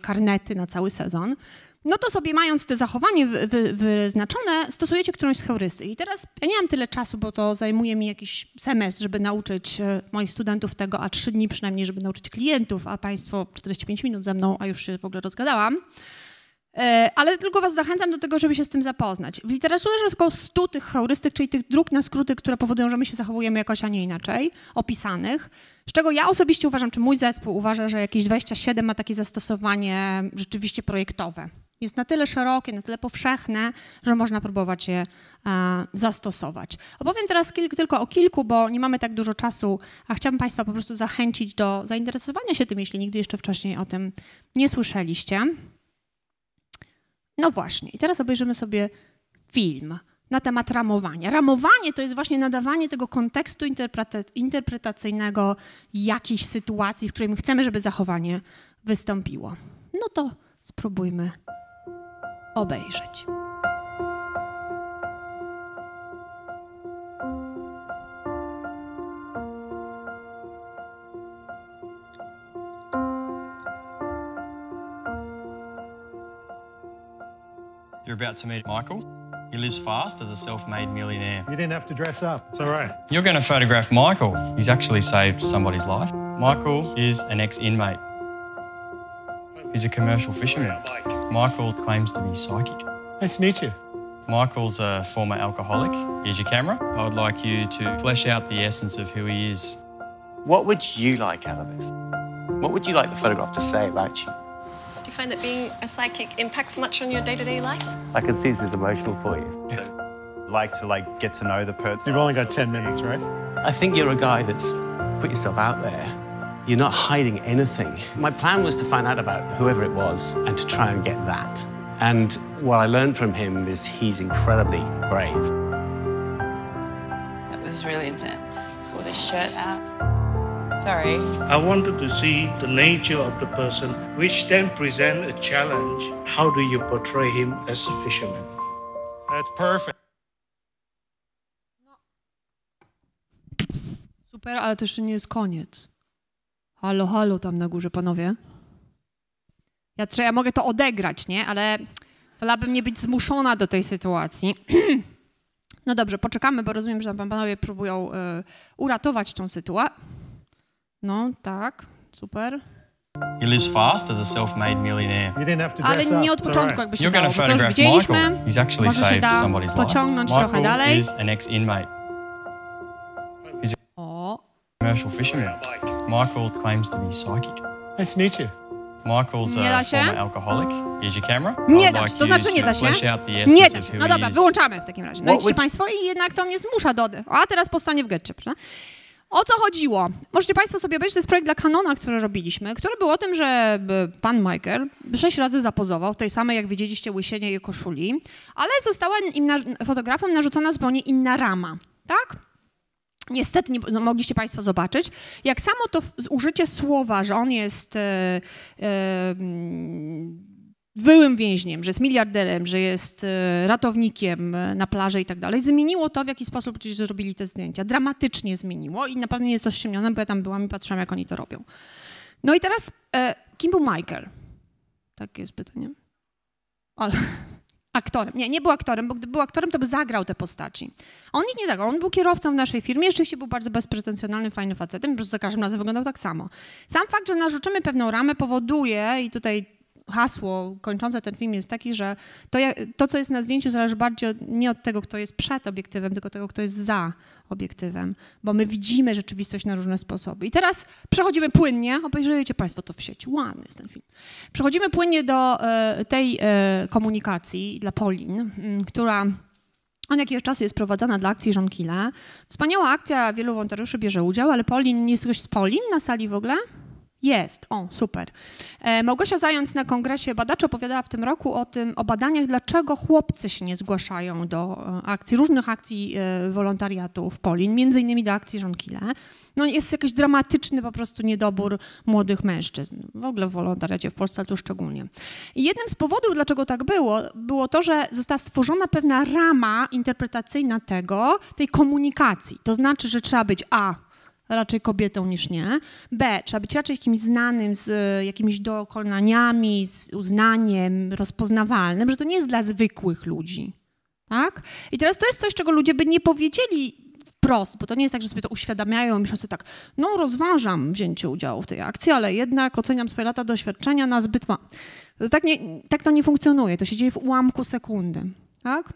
karnety na cały sezon, no to sobie mając te zachowanie wy, wy, wyznaczone, stosujecie którąś z heurystyk. I teraz ja nie mam tyle czasu, bo to zajmuje mi jakiś semestr, żeby nauczyć moich studentów tego, a trzy dni przynajmniej, żeby nauczyć klientów, a Państwo 45 minut ze mną, a już się w ogóle rozgadałam. E, ale tylko Was zachęcam do tego, żeby się z tym zapoznać. W literaturze jest około 100 tych heurystyk, czyli tych dróg na skróty, które powodują, że my się zachowujemy jakoś, a nie inaczej, opisanych, z czego ja osobiście uważam, czy mój zespół uważa, że jakieś 27 ma takie zastosowanie rzeczywiście projektowe. Jest na tyle szerokie, na tyle powszechne, że można próbować je e, zastosować. Opowiem teraz tylko o kilku, bo nie mamy tak dużo czasu, a chciałabym Państwa po prostu zachęcić do zainteresowania się tym, jeśli nigdy jeszcze wcześniej o tym nie słyszeliście. No właśnie, i teraz obejrzymy sobie film na temat ramowania. Ramowanie to jest właśnie nadawanie tego kontekstu interpretacyjnego jakiejś sytuacji, w której my chcemy, żeby zachowanie wystąpiło. No to spróbujmy obejrzeć. about to meet Michael. He lives fast as a self-made millionaire. You didn't have to dress up. It's all right. You're going to photograph Michael. He's actually saved somebody's life. Michael is an ex-inmate. He's a commercial fisherman. Michael claims to be psychic. Nice to meet you. Michael's a former alcoholic. Here's your camera. I would like you to flesh out the essence of who he is. What would you like out of this? What would you like the photograph to say about you? find that being a psychic impacts much on your day-to-day life? I can see this is emotional for you. like to like get to know the person. You've only got 10 minutes, right? I think you're a guy that's put yourself out there. You're not hiding anything. My plan was to find out about whoever it was and to try and get that. And what I learned from him is he's incredibly brave. That was really intense. Pull this shirt out. Sorry. I wanted to see the nature of the person, which then present a challenge. How do you portray him as a fisherman? That's perfect. No. Super, ale to jeszcze nie jest koniec. Halo, halo tam na górze, panowie. Ja, ja mogę to odegrać, nie? Ale wolałabym nie być zmuszona do tej sytuacji. [CLEARS THROAT] no dobrze, poczekamy, bo rozumiem, że tam panowie próbują y, uratować tą sytuację. No, tak, super. He lives fast as a self-made millionaire. You didn't have to Ale nie od początku jakby się You're dało, bo to już widzieliśmy. Michael. He's actually Może saved somebody's life. pociągnąć Michael trochę dalej. is an ex-inmate. He's a o. commercial fisherman. Michael claims to be psychic. Nice to meet you. Michael's a former alcoholic. Here's your camera. Nie da się, to znaczy nie da się. Nie da się. No dobra, wyłączamy w takim razie. No i Państwo, i jednak to mnie zmusza do... A teraz powstanie w getcie, prawda? O co chodziło? Możecie Państwo sobie obejrzeć, to jest projekt dla Canona, który robiliśmy, który był o tym, że e, pan Michael sześć razy zapozował w tej samej, jak widzieliście, łysienie i koszuli, ale została im na, fotografom narzucona zupełnie inna rama, tak? Niestety nie no, mogliście Państwo zobaczyć, jak samo to użycie słowa, że on jest... Yy, yy, byłym więźniem, że jest miliarderem, że jest e, ratownikiem e, na plaży i tak dalej, zmieniło to, w jaki sposób przecież zrobili te zdjęcia. Dramatycznie zmieniło i na pewno nie jest to ściemnione, bo ja tam byłam i patrzyłam, jak oni to robią. No i teraz, e, kim był Michael? Takie jest pytanie. Ale [LAUGHS] aktorem. Nie, nie był aktorem, bo gdyby był aktorem, to by zagrał te postaci. A on ich nie zagrał. On był kierowcą w naszej firmie, rzeczywiście był bardzo bezpretensjonalnym, fajnym facetem, po prostu za każdym razem wyglądał tak samo. Sam fakt, że narzuczymy pewną ramę powoduje, i tutaj hasło kończące ten film jest takie, że to, to, co jest na zdjęciu, zależy bardziej od, nie od tego, kto jest przed obiektywem, tylko tego, kto jest za obiektywem, bo my widzimy rzeczywistość na różne sposoby. I teraz przechodzimy płynnie, obejrzyjcie Państwo to w sieci, ładny jest ten film. Przechodzimy płynnie do e, tej e, komunikacji dla Polin, mm, która od jakiegoś czasu jest prowadzona dla akcji Żonkile. Wspaniała akcja, wielu wolontariuszy bierze udział, ale Polin, jest ktoś z Polin na sali w ogóle? Jest, o, super. E, Małgosia Zając na kongresie badaczy opowiadała w tym roku o tym, o badaniach, dlaczego chłopcy się nie zgłaszają do e, akcji, różnych akcji e, wolontariatu w Polin, między innymi do akcji Żonkile. No jest jakiś dramatyczny po prostu niedobór młodych mężczyzn, w ogóle w wolontariacie w Polsce, ale tu szczególnie. I jednym z powodów, dlaczego tak było, było to, że została stworzona pewna rama interpretacyjna tego, tej komunikacji. To znaczy, że trzeba być a, raczej kobietą niż nie. B, trzeba być raczej kimś znanym, z e, jakimiś dokonaniami, z uznaniem, rozpoznawalnym, że to nie jest dla zwykłych ludzi. Tak? I teraz to jest coś, czego ludzie by nie powiedzieli wprost, bo to nie jest tak, że sobie to uświadamiają i myślą sobie tak, no rozważam wzięcie udziału w tej akcji, ale jednak oceniam swoje lata doświadczenia na zbyt ma. Tak, nie, tak to nie funkcjonuje, to się dzieje w ułamku sekundy. Tak?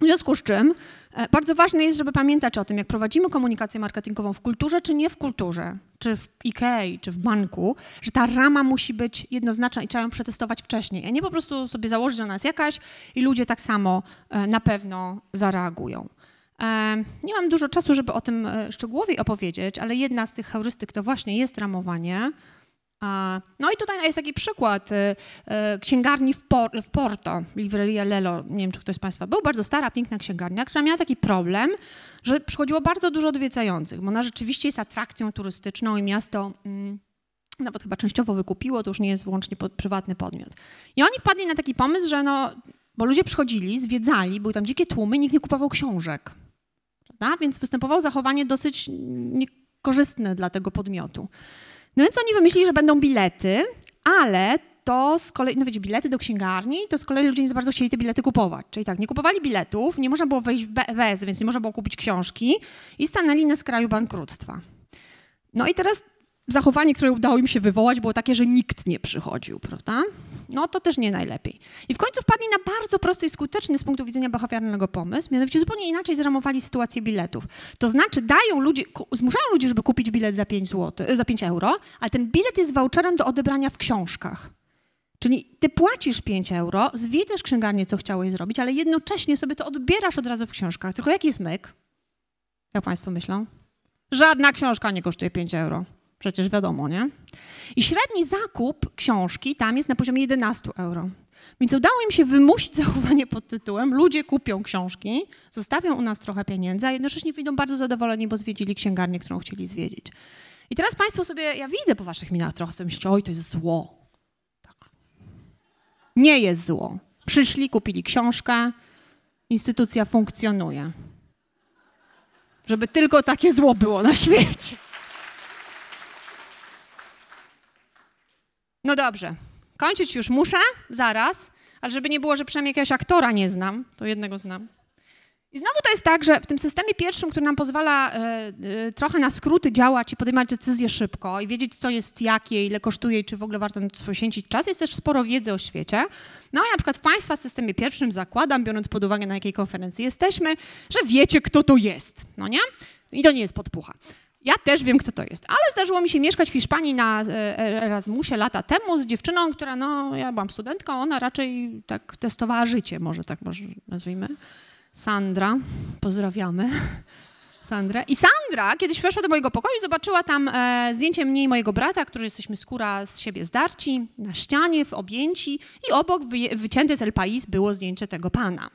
W związku z czym e, bardzo ważne jest, żeby pamiętać o tym, jak prowadzimy komunikację marketingową w kulturze czy nie w kulturze, czy w IKEA, czy w banku, że ta rama musi być jednoznaczna i trzeba ją przetestować wcześniej, a nie po prostu sobie założyć, o nas jakaś i ludzie tak samo e, na pewno zareagują. E, nie mam dużo czasu, żeby o tym szczegółowiej opowiedzieć, ale jedna z tych heurystyk to właśnie jest ramowanie. No i tutaj jest taki przykład y, y, księgarni w, Porto, Livreria Lelo, nie wiem czy ktoś z Państwa był, bardzo stara, piękna księgarnia, która miała taki problem, że przychodziło bardzo dużo odwiedzających, bo ona rzeczywiście jest atrakcją turystyczną i miasto mm, nawet chyba częściowo wykupiło, to już nie jest wyłącznie prywatny podmiot. I oni wpadli na taki pomysł, że no, bo ludzie przychodzili, zwiedzali, były tam dzikie tłumy, nikt nie kupował książek, prawda? więc występowało zachowanie dosyć korzystne dla tego podmiotu. No więc oni wymyślili, że będą bilety, ale to z kolei, no wiecie, bilety do księgarni, to z kolei ludzie nie za bardzo chcieli te bilety kupować. Czyli tak, nie kupowali biletów, nie można było wejść w BES, więc nie można było kupić książki i stanęli na skraju bankructwa. No i teraz zachowanie, które udało im się wywołać, było takie, że nikt nie przychodził, prawda? No to też nie najlepiej. I w końcu wpadli na bardzo prosty i skuteczny z punktu widzenia behawioralnego pomysł, mianowicie zupełnie inaczej zramowali sytuację biletów. To znaczy dają ludzi, zmuszają ludzi, żeby kupić bilet za 5, zł, za 5 euro, ale ten bilet jest voucherem do odebrania w książkach. Czyli ty płacisz 5 euro, zwiedzasz księgarnię, co chciałeś zrobić, ale jednocześnie sobie to odbierasz od razu w książkach. Tylko jaki smyk. Jak państwo myślą? Żadna książka nie kosztuje 5 euro. Przecież wiadomo, nie? I średni zakup książki tam jest na poziomie 11 euro. Więc udało im się wymusić [LAUGHS] zachowanie pod tytułem ludzie kupią książki, zostawią u nas trochę pieniędzy, a jednocześnie wyjdą bardzo zadowoleni, bo zwiedzili księgarnię, którą chcieli zwiedzić. I teraz państwo sobie, ja widzę po waszych minach trochę, sobie myślicie, oj, to jest zło. Tak. Nie jest zło. Przyszli, kupili książkę, instytucja funkcjonuje. Żeby tylko takie zło było na świecie. No dobrze, kończyć już muszę, zaraz, ale żeby nie było, że przynajmniej jakiegoś aktora nie znam, to jednego znam. I znowu to jest tak, że w tym systemie pierwszym, który nam pozwala e, e, trochę na skróty działać i podejmować decyzje szybko i wiedzieć, co jest jakie, ile kosztuje i czy w ogóle warto na to poświęcić czas, jest też sporo wiedzy o świecie. No ja, na przykład w Państwa systemie pierwszym zakładam, biorąc pod uwagę, na jakiej konferencji jesteśmy, że wiecie, kto to jest, no nie? I to nie jest podpucha. Ja też wiem, kto to jest. Ale zdarzyło mi się mieszkać w Hiszpanii na e, e, Erasmusie lata temu z dziewczyną, która, no, ja byłam studentką, ona raczej tak testowała życie, może tak może nazwijmy. Sandra, pozdrawiamy. [LAUGHS] Sandra. I Sandra kiedyś weszła do mojego pokoju i zobaczyła tam e, zdjęcie mnie i mojego brata, którzy jesteśmy skóra z siebie zdarci, na ścianie, w objęci i obok wycięte z El Pais było zdjęcie tego pana.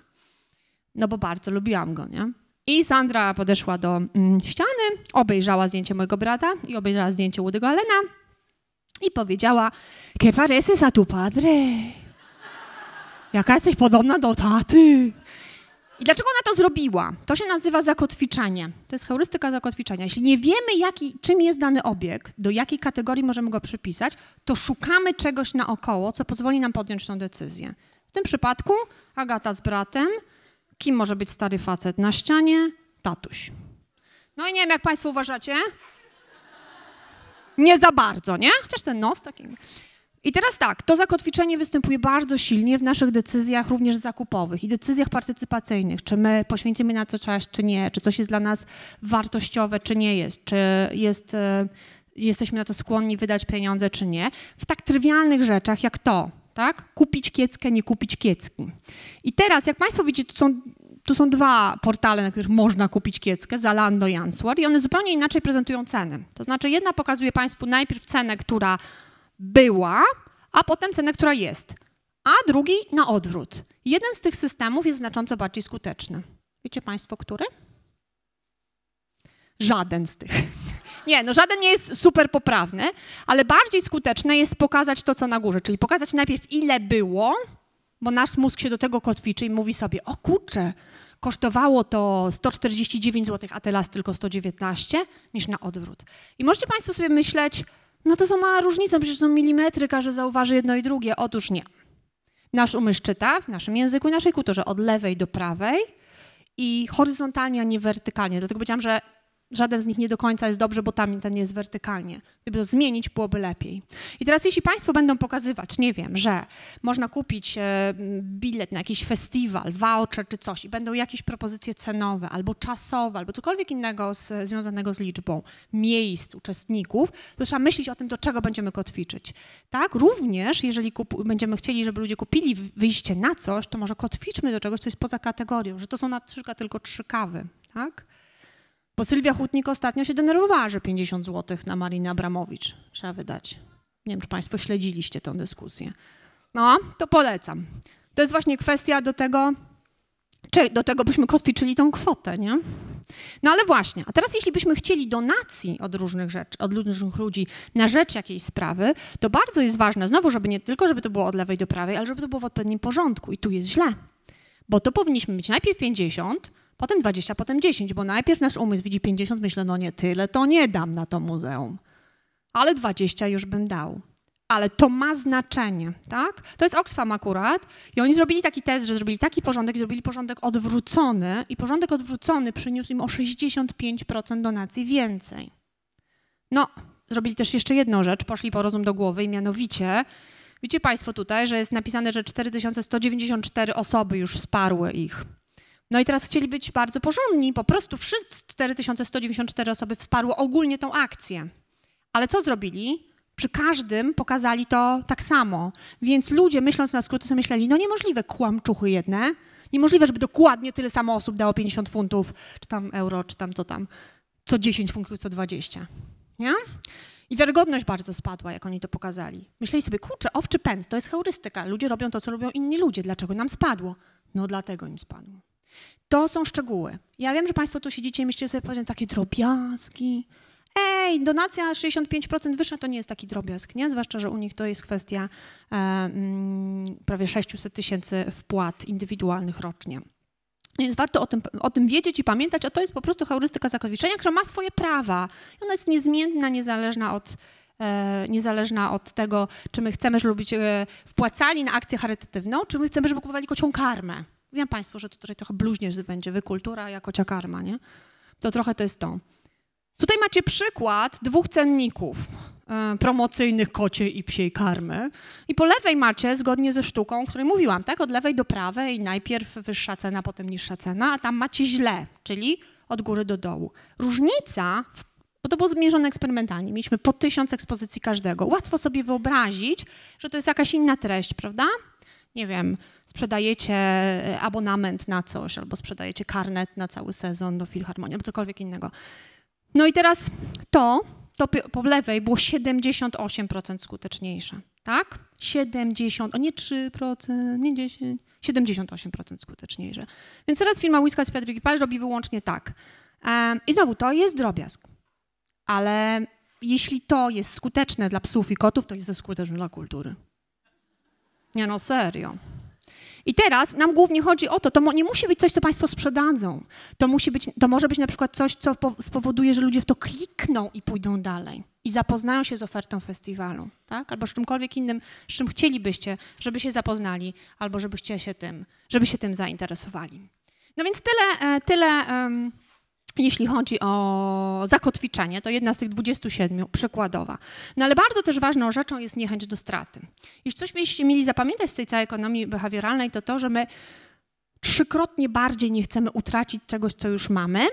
No bo bardzo lubiłam go, nie? I Sandra podeszła do mm, ściany, obejrzała zdjęcie mojego brata i obejrzała zdjęcie Woody'ego Alena i powiedziała Que pareces a tu padre? Jaka jesteś podobna do taty? I dlaczego ona to zrobiła? To się nazywa zakotwiczanie. To jest heurystyka zakotwiczenia. Jeśli nie wiemy, jaki, czym jest dany obiekt, do jakiej kategorii możemy go przypisać, to szukamy czegoś naokoło, co pozwoli nam podjąć tę decyzję. W tym przypadku Agata z bratem Kim może być stary facet? Na ścianie tatuś. No i nie wiem, jak Państwo uważacie. Nie za bardzo, nie? Chociaż ten nos taki. I teraz tak, to zakotwiczenie występuje bardzo silnie w naszych decyzjach również zakupowych i decyzjach partycypacyjnych, czy my poświęcimy na co czas, czy nie, czy coś jest dla nas wartościowe, czy nie jest, czy jest, e, jesteśmy na to skłonni wydać pieniądze, czy nie. W tak trywialnych rzeczach jak to, tak? Kupić kieckę, nie kupić kiecki. I teraz, jak Państwo widzicie, tu są tu są dwa portale, na których można kupić kieckę, Zalando i Answer i one zupełnie inaczej prezentują ceny. To znaczy jedna pokazuje Państwu najpierw cenę, która była, a potem cenę, która jest, a drugi na odwrót. Jeden z tych systemów jest znacząco bardziej skuteczny. Wiecie Państwo, który? Żaden z tych. Nie, no żaden nie jest super poprawny, ale bardziej skuteczne jest pokazać to, co na górze, czyli pokazać najpierw, ile było, bo nasz mózg się do tego kotwiczy i mówi sobie, o kurczę, kosztowało to 149 zł, a teraz tylko 119, niż na odwrót. I możecie Państwo sobie myśleć, no to są mała różnica, przecież są milimetry, każdy zauważy jedno i drugie. Otóż nie. Nasz umysł czyta w naszym języku i naszej kulturze od lewej do prawej i horyzontalnie, a nie wertykalnie. Dlatego powiedziałam, że żaden z nich nie do końca jest dobrze, bo tam ten jest wertykalnie. Gdyby to zmienić, byłoby lepiej. I teraz jeśli Państwo będą pokazywać, nie wiem, że można kupić e, bilet na jakiś festiwal, voucher czy coś i będą jakieś propozycje cenowe albo czasowe, albo cokolwiek innego z, związanego z liczbą miejsc, uczestników, to trzeba myśleć o tym, do czego będziemy kotwiczyć. Tak? Również jeżeli będziemy chcieli, żeby ludzie kupili wyjście na coś, to może kotwiczmy do czegoś, co jest poza kategorią, że to są na przykład tylko trzy kawy. Tak? Bo Sylwia Hutnik ostatnio się denerwowała, że 50 zł na Marinę Abramowicz trzeba wydać. Nie wiem, czy Państwo śledziliście tę dyskusję. No, to polecam. To jest właśnie kwestia do tego, czy do tego byśmy kotwiczyli tą kwotę, nie? No ale właśnie, a teraz jeśli byśmy chcieli donacji od różnych rzeczy, od różnych ludzi na rzecz jakiejś sprawy, to bardzo jest ważne, znowu, żeby nie tylko, żeby to było od lewej do prawej, ale żeby to było w odpowiednim porządku i tu jest źle. Bo to powinniśmy mieć najpierw 50, potem 20, potem 10, bo najpierw nasz umysł widzi 50, myślę, no nie tyle, to nie dam na to muzeum, ale 20 już bym dał. Ale to ma znaczenie, tak? To jest Oxfam akurat i oni zrobili taki test, że zrobili taki porządek, i zrobili porządek odwrócony i porządek odwrócony przyniósł im o 65% donacji więcej. No, zrobili też jeszcze jedną rzecz, poszli po rozum do głowy i mianowicie Widzicie Państwo tutaj, że jest napisane, że 4194 osoby już wsparły ich. No i teraz chcieli być bardzo porządni, po prostu wszyscy 4194 osoby wsparło ogólnie tą akcję. Ale co zrobili? Przy każdym pokazali to tak samo. Więc ludzie, myśląc na skróty, sobie myśleli, no niemożliwe kłamczuchy jedne, niemożliwe, żeby dokładnie tyle samo osób dało 50 funtów, czy tam euro, czy tam co tam, co 10 funtów, co 20. Nie? I wiarygodność bardzo spadła, jak oni to pokazali. Myśleli sobie, kurczę, owczy pęd, to jest heurystyka. Ludzie robią to, co robią inni ludzie. Dlaczego nam spadło? No dlatego im spadło. To są szczegóły. Ja wiem, że Państwo tu siedzicie i myślicie sobie, powiem, takie drobiazgi. Ej, donacja 65% wyższa to nie jest taki drobiazg, nie? Zwłaszcza, że u nich to jest kwestia e, m, mm, prawie 600 tysięcy wpłat indywidualnych rocznie. Więc warto o tym, o tym wiedzieć i pamiętać, a to jest po prostu heurystyka zakowiczenia, która ma swoje prawa. I ona jest niezmienna, niezależna od, e, niezależna od tego, czy my chcemy, żeby ludzie e, wpłacali na akcję charytatywną, czy my chcemy, żeby kupowali kocią karmę. Wiem Państwu, że tutaj trochę bluźnierz będzie wykultura jako karma, nie? To trochę to jest to. Tutaj macie przykład dwóch cenników e, promocyjnych kociej i psiej karmy. I po lewej macie, zgodnie ze sztuką, o której mówiłam, tak, od lewej do prawej, najpierw wyższa cena, potem niższa cena, a tam macie źle, czyli od góry do dołu. Różnica, bo to było zmierzone eksperymentalnie, mieliśmy po tysiąc ekspozycji każdego. Łatwo sobie wyobrazić, że to jest jakaś inna treść, prawda? Nie wiem, sprzedajecie e, abonament na coś, albo sprzedajecie karnet na cały sezon do Filharmonii, albo cokolwiek innego. No i teraz to, to po lewej było 78% skuteczniejsze, tak? 70, o nie 3%, nie 10, 78% skuteczniejsze. Więc teraz firma Whiskas i Gipal robi wyłącznie tak. I znowu, to jest drobiazg, ale jeśli to jest skuteczne dla psów i kotów, to jest skuteczne dla kultury. Nie no, serio. I teraz nam głównie chodzi o to, to nie musi być coś, co Państwo sprzedadzą. To, musi być, to może być na przykład coś, co spowoduje, że ludzie w to klikną i pójdą dalej i zapoznają się z ofertą festiwalu, tak? Albo z czymkolwiek innym, z czym chcielibyście, żeby się zapoznali, albo żebyście się tym, żeby się tym zainteresowali. No więc tyle, e, tyle um, jeśli chodzi o zakotwiczenie, to jedna z tych 27 przykładowa. No ale bardzo też ważną rzeczą jest niechęć do straty. Jeśli coś byście mieli zapamiętać z tej całej ekonomii behawioralnej, to to, że my trzykrotnie bardziej nie chcemy utracić czegoś, co już mamy,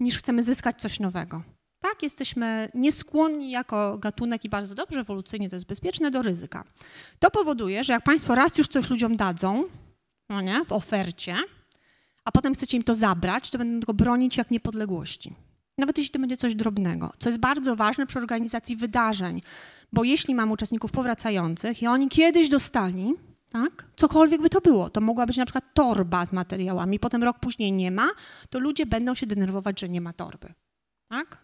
niż chcemy zyskać coś nowego. Tak, jesteśmy nieskłonni jako gatunek i bardzo dobrze ewolucyjnie to jest bezpieczne do ryzyka. To powoduje, że jak Państwo raz już coś ludziom dadzą, no nie, w ofercie, a potem chcecie im to zabrać, to będą go bronić jak niepodległości. Nawet jeśli to będzie coś drobnego, co jest bardzo ważne przy organizacji wydarzeń, bo jeśli mamy uczestników powracających i oni kiedyś dostali, tak? Cokolwiek by to było. To mogła być na przykład torba z materiałami, potem rok później nie ma, to ludzie będą się denerwować, że nie ma torby. Tak?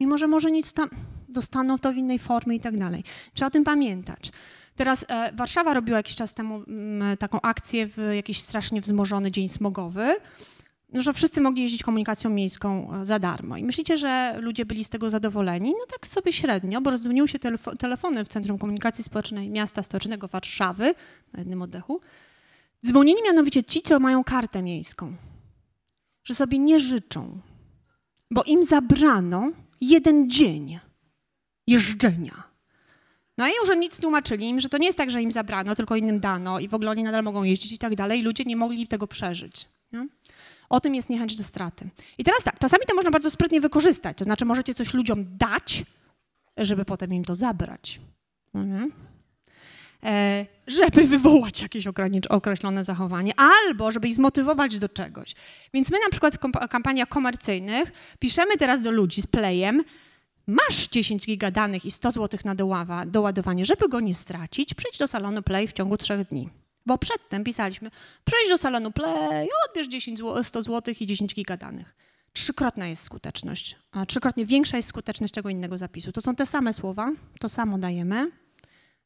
Mimo, że może nic tam dostaną to w innej formie i tak dalej. Trzeba o tym pamiętać. Teraz e, Warszawa robiła jakiś czas temu mm, taką akcję w jakiś strasznie wzmożony dzień smogowy, no, że wszyscy mogli jeździć komunikacją miejską e, za darmo. I myślicie, że ludzie byli z tego zadowoleni? No tak sobie średnio, bo rozdzwoniły się telefo telefony w Centrum Komunikacji Społecznej Miasta stocznego Warszawy, na jednym oddechu. Dzwonili mianowicie ci, co mają kartę miejską, że sobie nie życzą, bo im zabrano jeden dzień jeżdżenia. No i urzędnicy tłumaczyli im, że to nie jest tak, że im zabrano, tylko innym dano i w ogóle oni nadal mogą jeździć i tak dalej. Ludzie nie mogli tego przeżyć. Nie? No. O tym jest niechęć do straty. I teraz tak, czasami to można bardzo sprytnie wykorzystać. To znaczy możecie coś ludziom dać, żeby potem im to zabrać. Mhm. E, żeby wywołać jakieś określone zachowanie, albo żeby ich zmotywować do czegoś. Więc my na przykład w kampaniach komercyjnych piszemy teraz do ludzi z playem, masz 10 giga danych i 100 zł na doława, doładowanie, żeby go nie stracić, przyjdź do salonu Play w ciągu 3 dni. Bo przedtem pisaliśmy, przyjdź do salonu Play, odbierz 10 zł, 100 zł i 10 giga danych. Trzykrotna jest skuteczność, a trzykrotnie większa jest skuteczność tego innego zapisu. To są te same słowa, to samo dajemy,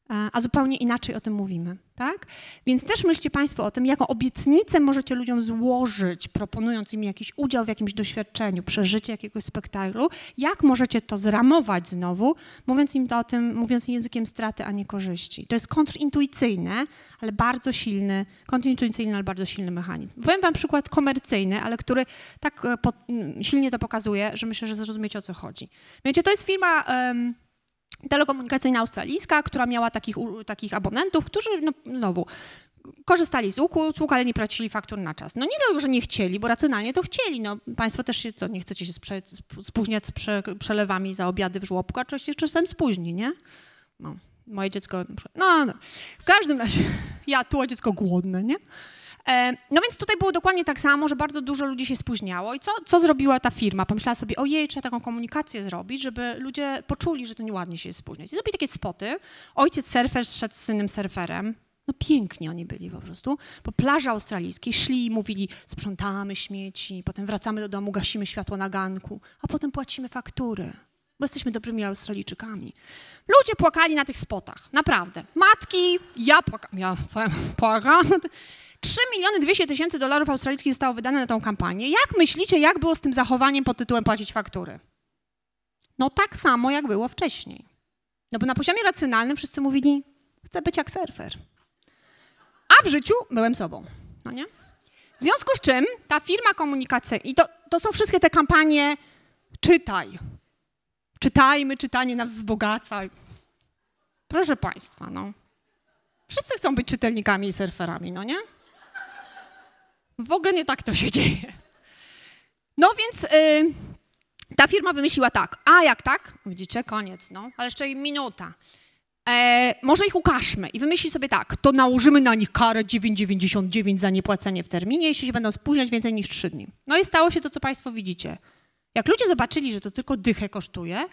E, a zupełnie inaczej o tym mówimy. Tak? Więc też myślcie Państwo o tym, jaką obietnicę możecie ludziom złożyć, proponując im jakiś udział w jakimś doświadczeniu, przeżycie jakiegoś spektaklu, jak możecie to zramować znowu, mówiąc im to o tym, mówiąc językiem straty, a nie korzyści. To jest kontrintuicyjne, ale bardzo silny, kontrintuicyjny, ale bardzo silny mechanizm. Powiem Wam przykład komercyjny, ale który tak e, po, silnie to pokazuje, że myślę, że zrozumiecie o co chodzi. Wiecie, to jest firma... Um, telekomunikacyjna australijska, która miała takich, takich abonentów, którzy no, znowu korzystali z usług, ale nie tracili faktur na czas. No nie dlatego, że nie chcieli, bo racjonalnie to chcieli. No, państwo też się, co, nie chcecie się sprze, spóźniać z prze, przelewami za obiady w żłobku, a oczywiście czasem spóźni, nie? No, moje dziecko, no, no, w każdym razie, [LAUGHS] ja tu, a dziecko głodne, nie? E, no więc tutaj było dokładnie tak samo, że bardzo dużo ludzi się spóźniało i co, co zrobiła ta firma? Pomyślała sobie, ojej, trzeba taką komunikację zrobić, żeby ludzie poczuli, że to nieładnie się spóźniać. I zrobili takie spoty, ojciec surfer szedł z synem surferem, no pięknie oni byli po prostu. Po plaży australijskiej szli i mówili, sprzątamy śmieci, potem wracamy do domu, gasimy światło na ganku, a potem płacimy faktury, bo jesteśmy dobrymi Australijczykami. Ludzie płakali na tych spotach, naprawdę. Matki, ja płakam, ja płakam. 3 miliony 200 tysięcy dolarów australijskich zostało wydane na tą kampanię. Jak myślicie, jak było z tym zachowaniem pod tytułem płacić faktury? No tak samo, jak było wcześniej. No bo na poziomie racjonalnym wszyscy mówili, chcę być jak surfer. A w życiu byłem sobą, no nie? W związku z czym ta firma komunikacyjna, i to, to są wszystkie te kampanie czytaj, czytajmy, czytanie nas wzbogaca. Proszę Państwa, no. Wszyscy chcą być czytelnikami i surferami, no nie? W ogóle nie tak to się dzieje. No więc y, ta firma wymyśliła tak. A jak tak? Widzicie, koniec, no. Ale jeszcze minuta. E, może ich ukażmy i wymyśli sobie tak, to nałożymy na nich karę 9,99 za niepłacenie w terminie, jeśli się będą spóźniać więcej niż 3 dni. No i stało się to, co Państwo widzicie. Jak ludzie zobaczyli, że to tylko dychę kosztuje,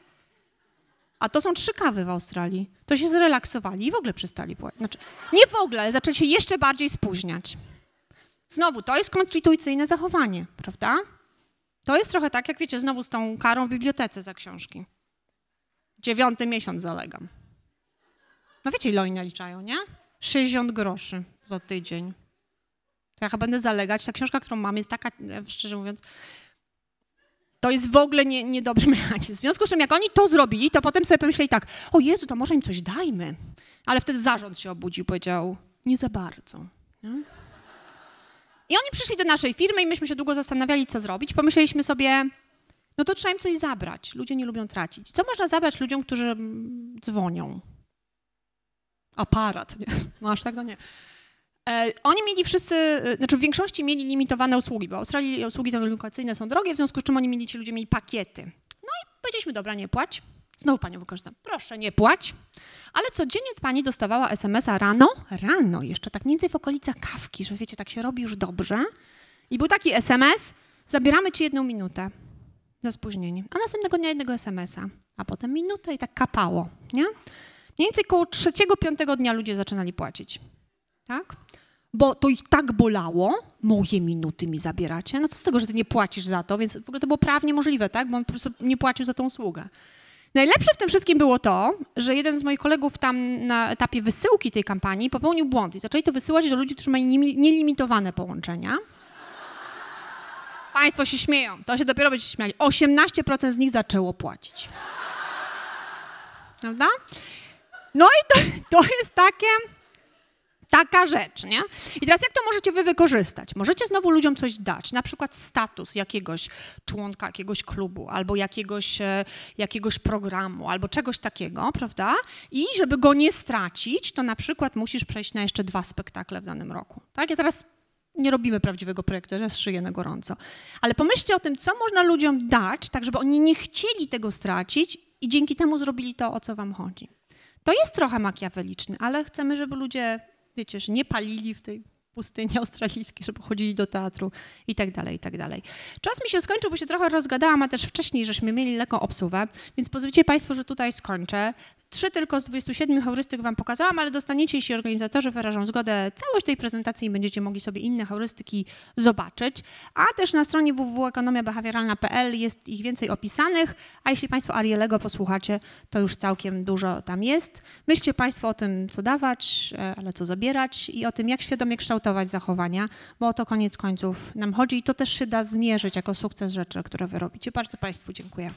a to są trzy kawy w Australii, to się zrelaksowali i w ogóle przestali płacić. Znaczy, nie w ogóle, ale zaczęli się jeszcze bardziej spóźniać. Znowu, to jest konstytucyjne zachowanie, prawda? To jest trochę tak, jak wiecie, znowu z tą karą w bibliotece za książki. Dziewiąty miesiąc zalegam. No wiecie, ile oni naliczają, nie? 60 groszy za tydzień. To ja chyba będę zalegać. Ta książka, którą mam, jest taka, e, szczerze mówiąc, to jest w ogóle nie, niedobry [LAUGHS] mechanizm. W związku z czym, jak oni to zrobili, to potem sobie pomyśleli tak, o Jezu, to może im coś dajmy. Ale wtedy zarząd się obudził, powiedział, nie za bardzo. Nie? I oni przyszli do naszej firmy i myśmy się długo zastanawiali, co zrobić. Pomyśleliśmy sobie, no to trzeba im coś zabrać. Ludzie nie lubią tracić. Co można zabrać ludziom, którzy mm, dzwonią? Aparat, nie? No aż tak, no nie. E, oni mieli wszyscy, e, znaczy w większości mieli limitowane usługi, bo w Australii usługi telekomunikacyjne są drogie, w związku z czym oni mieli, ci ludzie mieli pakiety. No i powiedzieliśmy, dobra, nie płać, Znowu panią wykorzystam. Proszę, nie płać. Ale codziennie pani dostawała SMS-a rano, rano, jeszcze tak mniej więcej w okolicach kawki, że wiecie, tak się robi już dobrze. I był taki SMS, zabieramy ci jedną minutę za spóźnienie. A następnego dnia jednego SMS-a, a potem minutę i tak kapało, nie? Mniej więcej koło trzeciego, piątego dnia ludzie zaczynali płacić, tak? Bo to ich tak bolało, moje minuty mi zabieracie, no co z tego, że ty nie płacisz za to, więc w ogóle to było prawnie możliwe, tak? Bo on po prostu nie płacił za tą usługę. Najlepsze w tym wszystkim było to, że jeden z moich kolegów tam na etapie wysyłki tej kampanii popełnił błąd i zaczęli to wysyłać do ludzi, którzy mają nielimitowane połączenia. Państwo się śmieją, to się dopiero będzie śmiali. 18% z nich zaczęło płacić. Prawda? No i to, to jest takie taka rzecz, nie? I teraz jak to możecie wy wykorzystać? Możecie znowu ludziom coś dać, na przykład status jakiegoś członka jakiegoś klubu, albo jakiegoś, e, jakiegoś programu, albo czegoś takiego, prawda? I żeby go nie stracić, to na przykład musisz przejść na jeszcze dwa spektakle w danym roku, tak? Ja teraz nie robimy prawdziwego projektu, że szyję na gorąco. Ale pomyślcie o tym, co można ludziom dać, tak żeby oni nie chcieli tego stracić i dzięki temu zrobili to, o co wam chodzi. To jest trochę makiaweliczne, ale chcemy, żeby ludzie wiecie, że nie palili w tej pustyni australijskiej, żeby chodzili do teatru i tak dalej, i tak dalej. Czas mi się skończył, bo się trochę rozgadałam, a też wcześniej żeśmy mieli lekko obsuwę, więc pozwólcie Państwo, że tutaj skończę. Trzy tylko z 27 heurystyk Wam pokazałam, ale dostaniecie, jeśli organizatorzy wyrażą zgodę, całość tej prezentacji i będziecie mogli sobie inne heurystyki zobaczyć. A też na stronie www.ekonomiabehawioralna.pl jest ich więcej opisanych, a jeśli Państwo Arielego posłuchacie, to już całkiem dużo tam jest. Myślcie Państwo o tym, co dawać, e, ale co zabierać i o tym, jak świadomie kształtować zachowania, bo o to koniec końców nam chodzi i to też się da zmierzyć jako sukces rzeczy, które wy robicie. Bardzo Państwu dziękuję.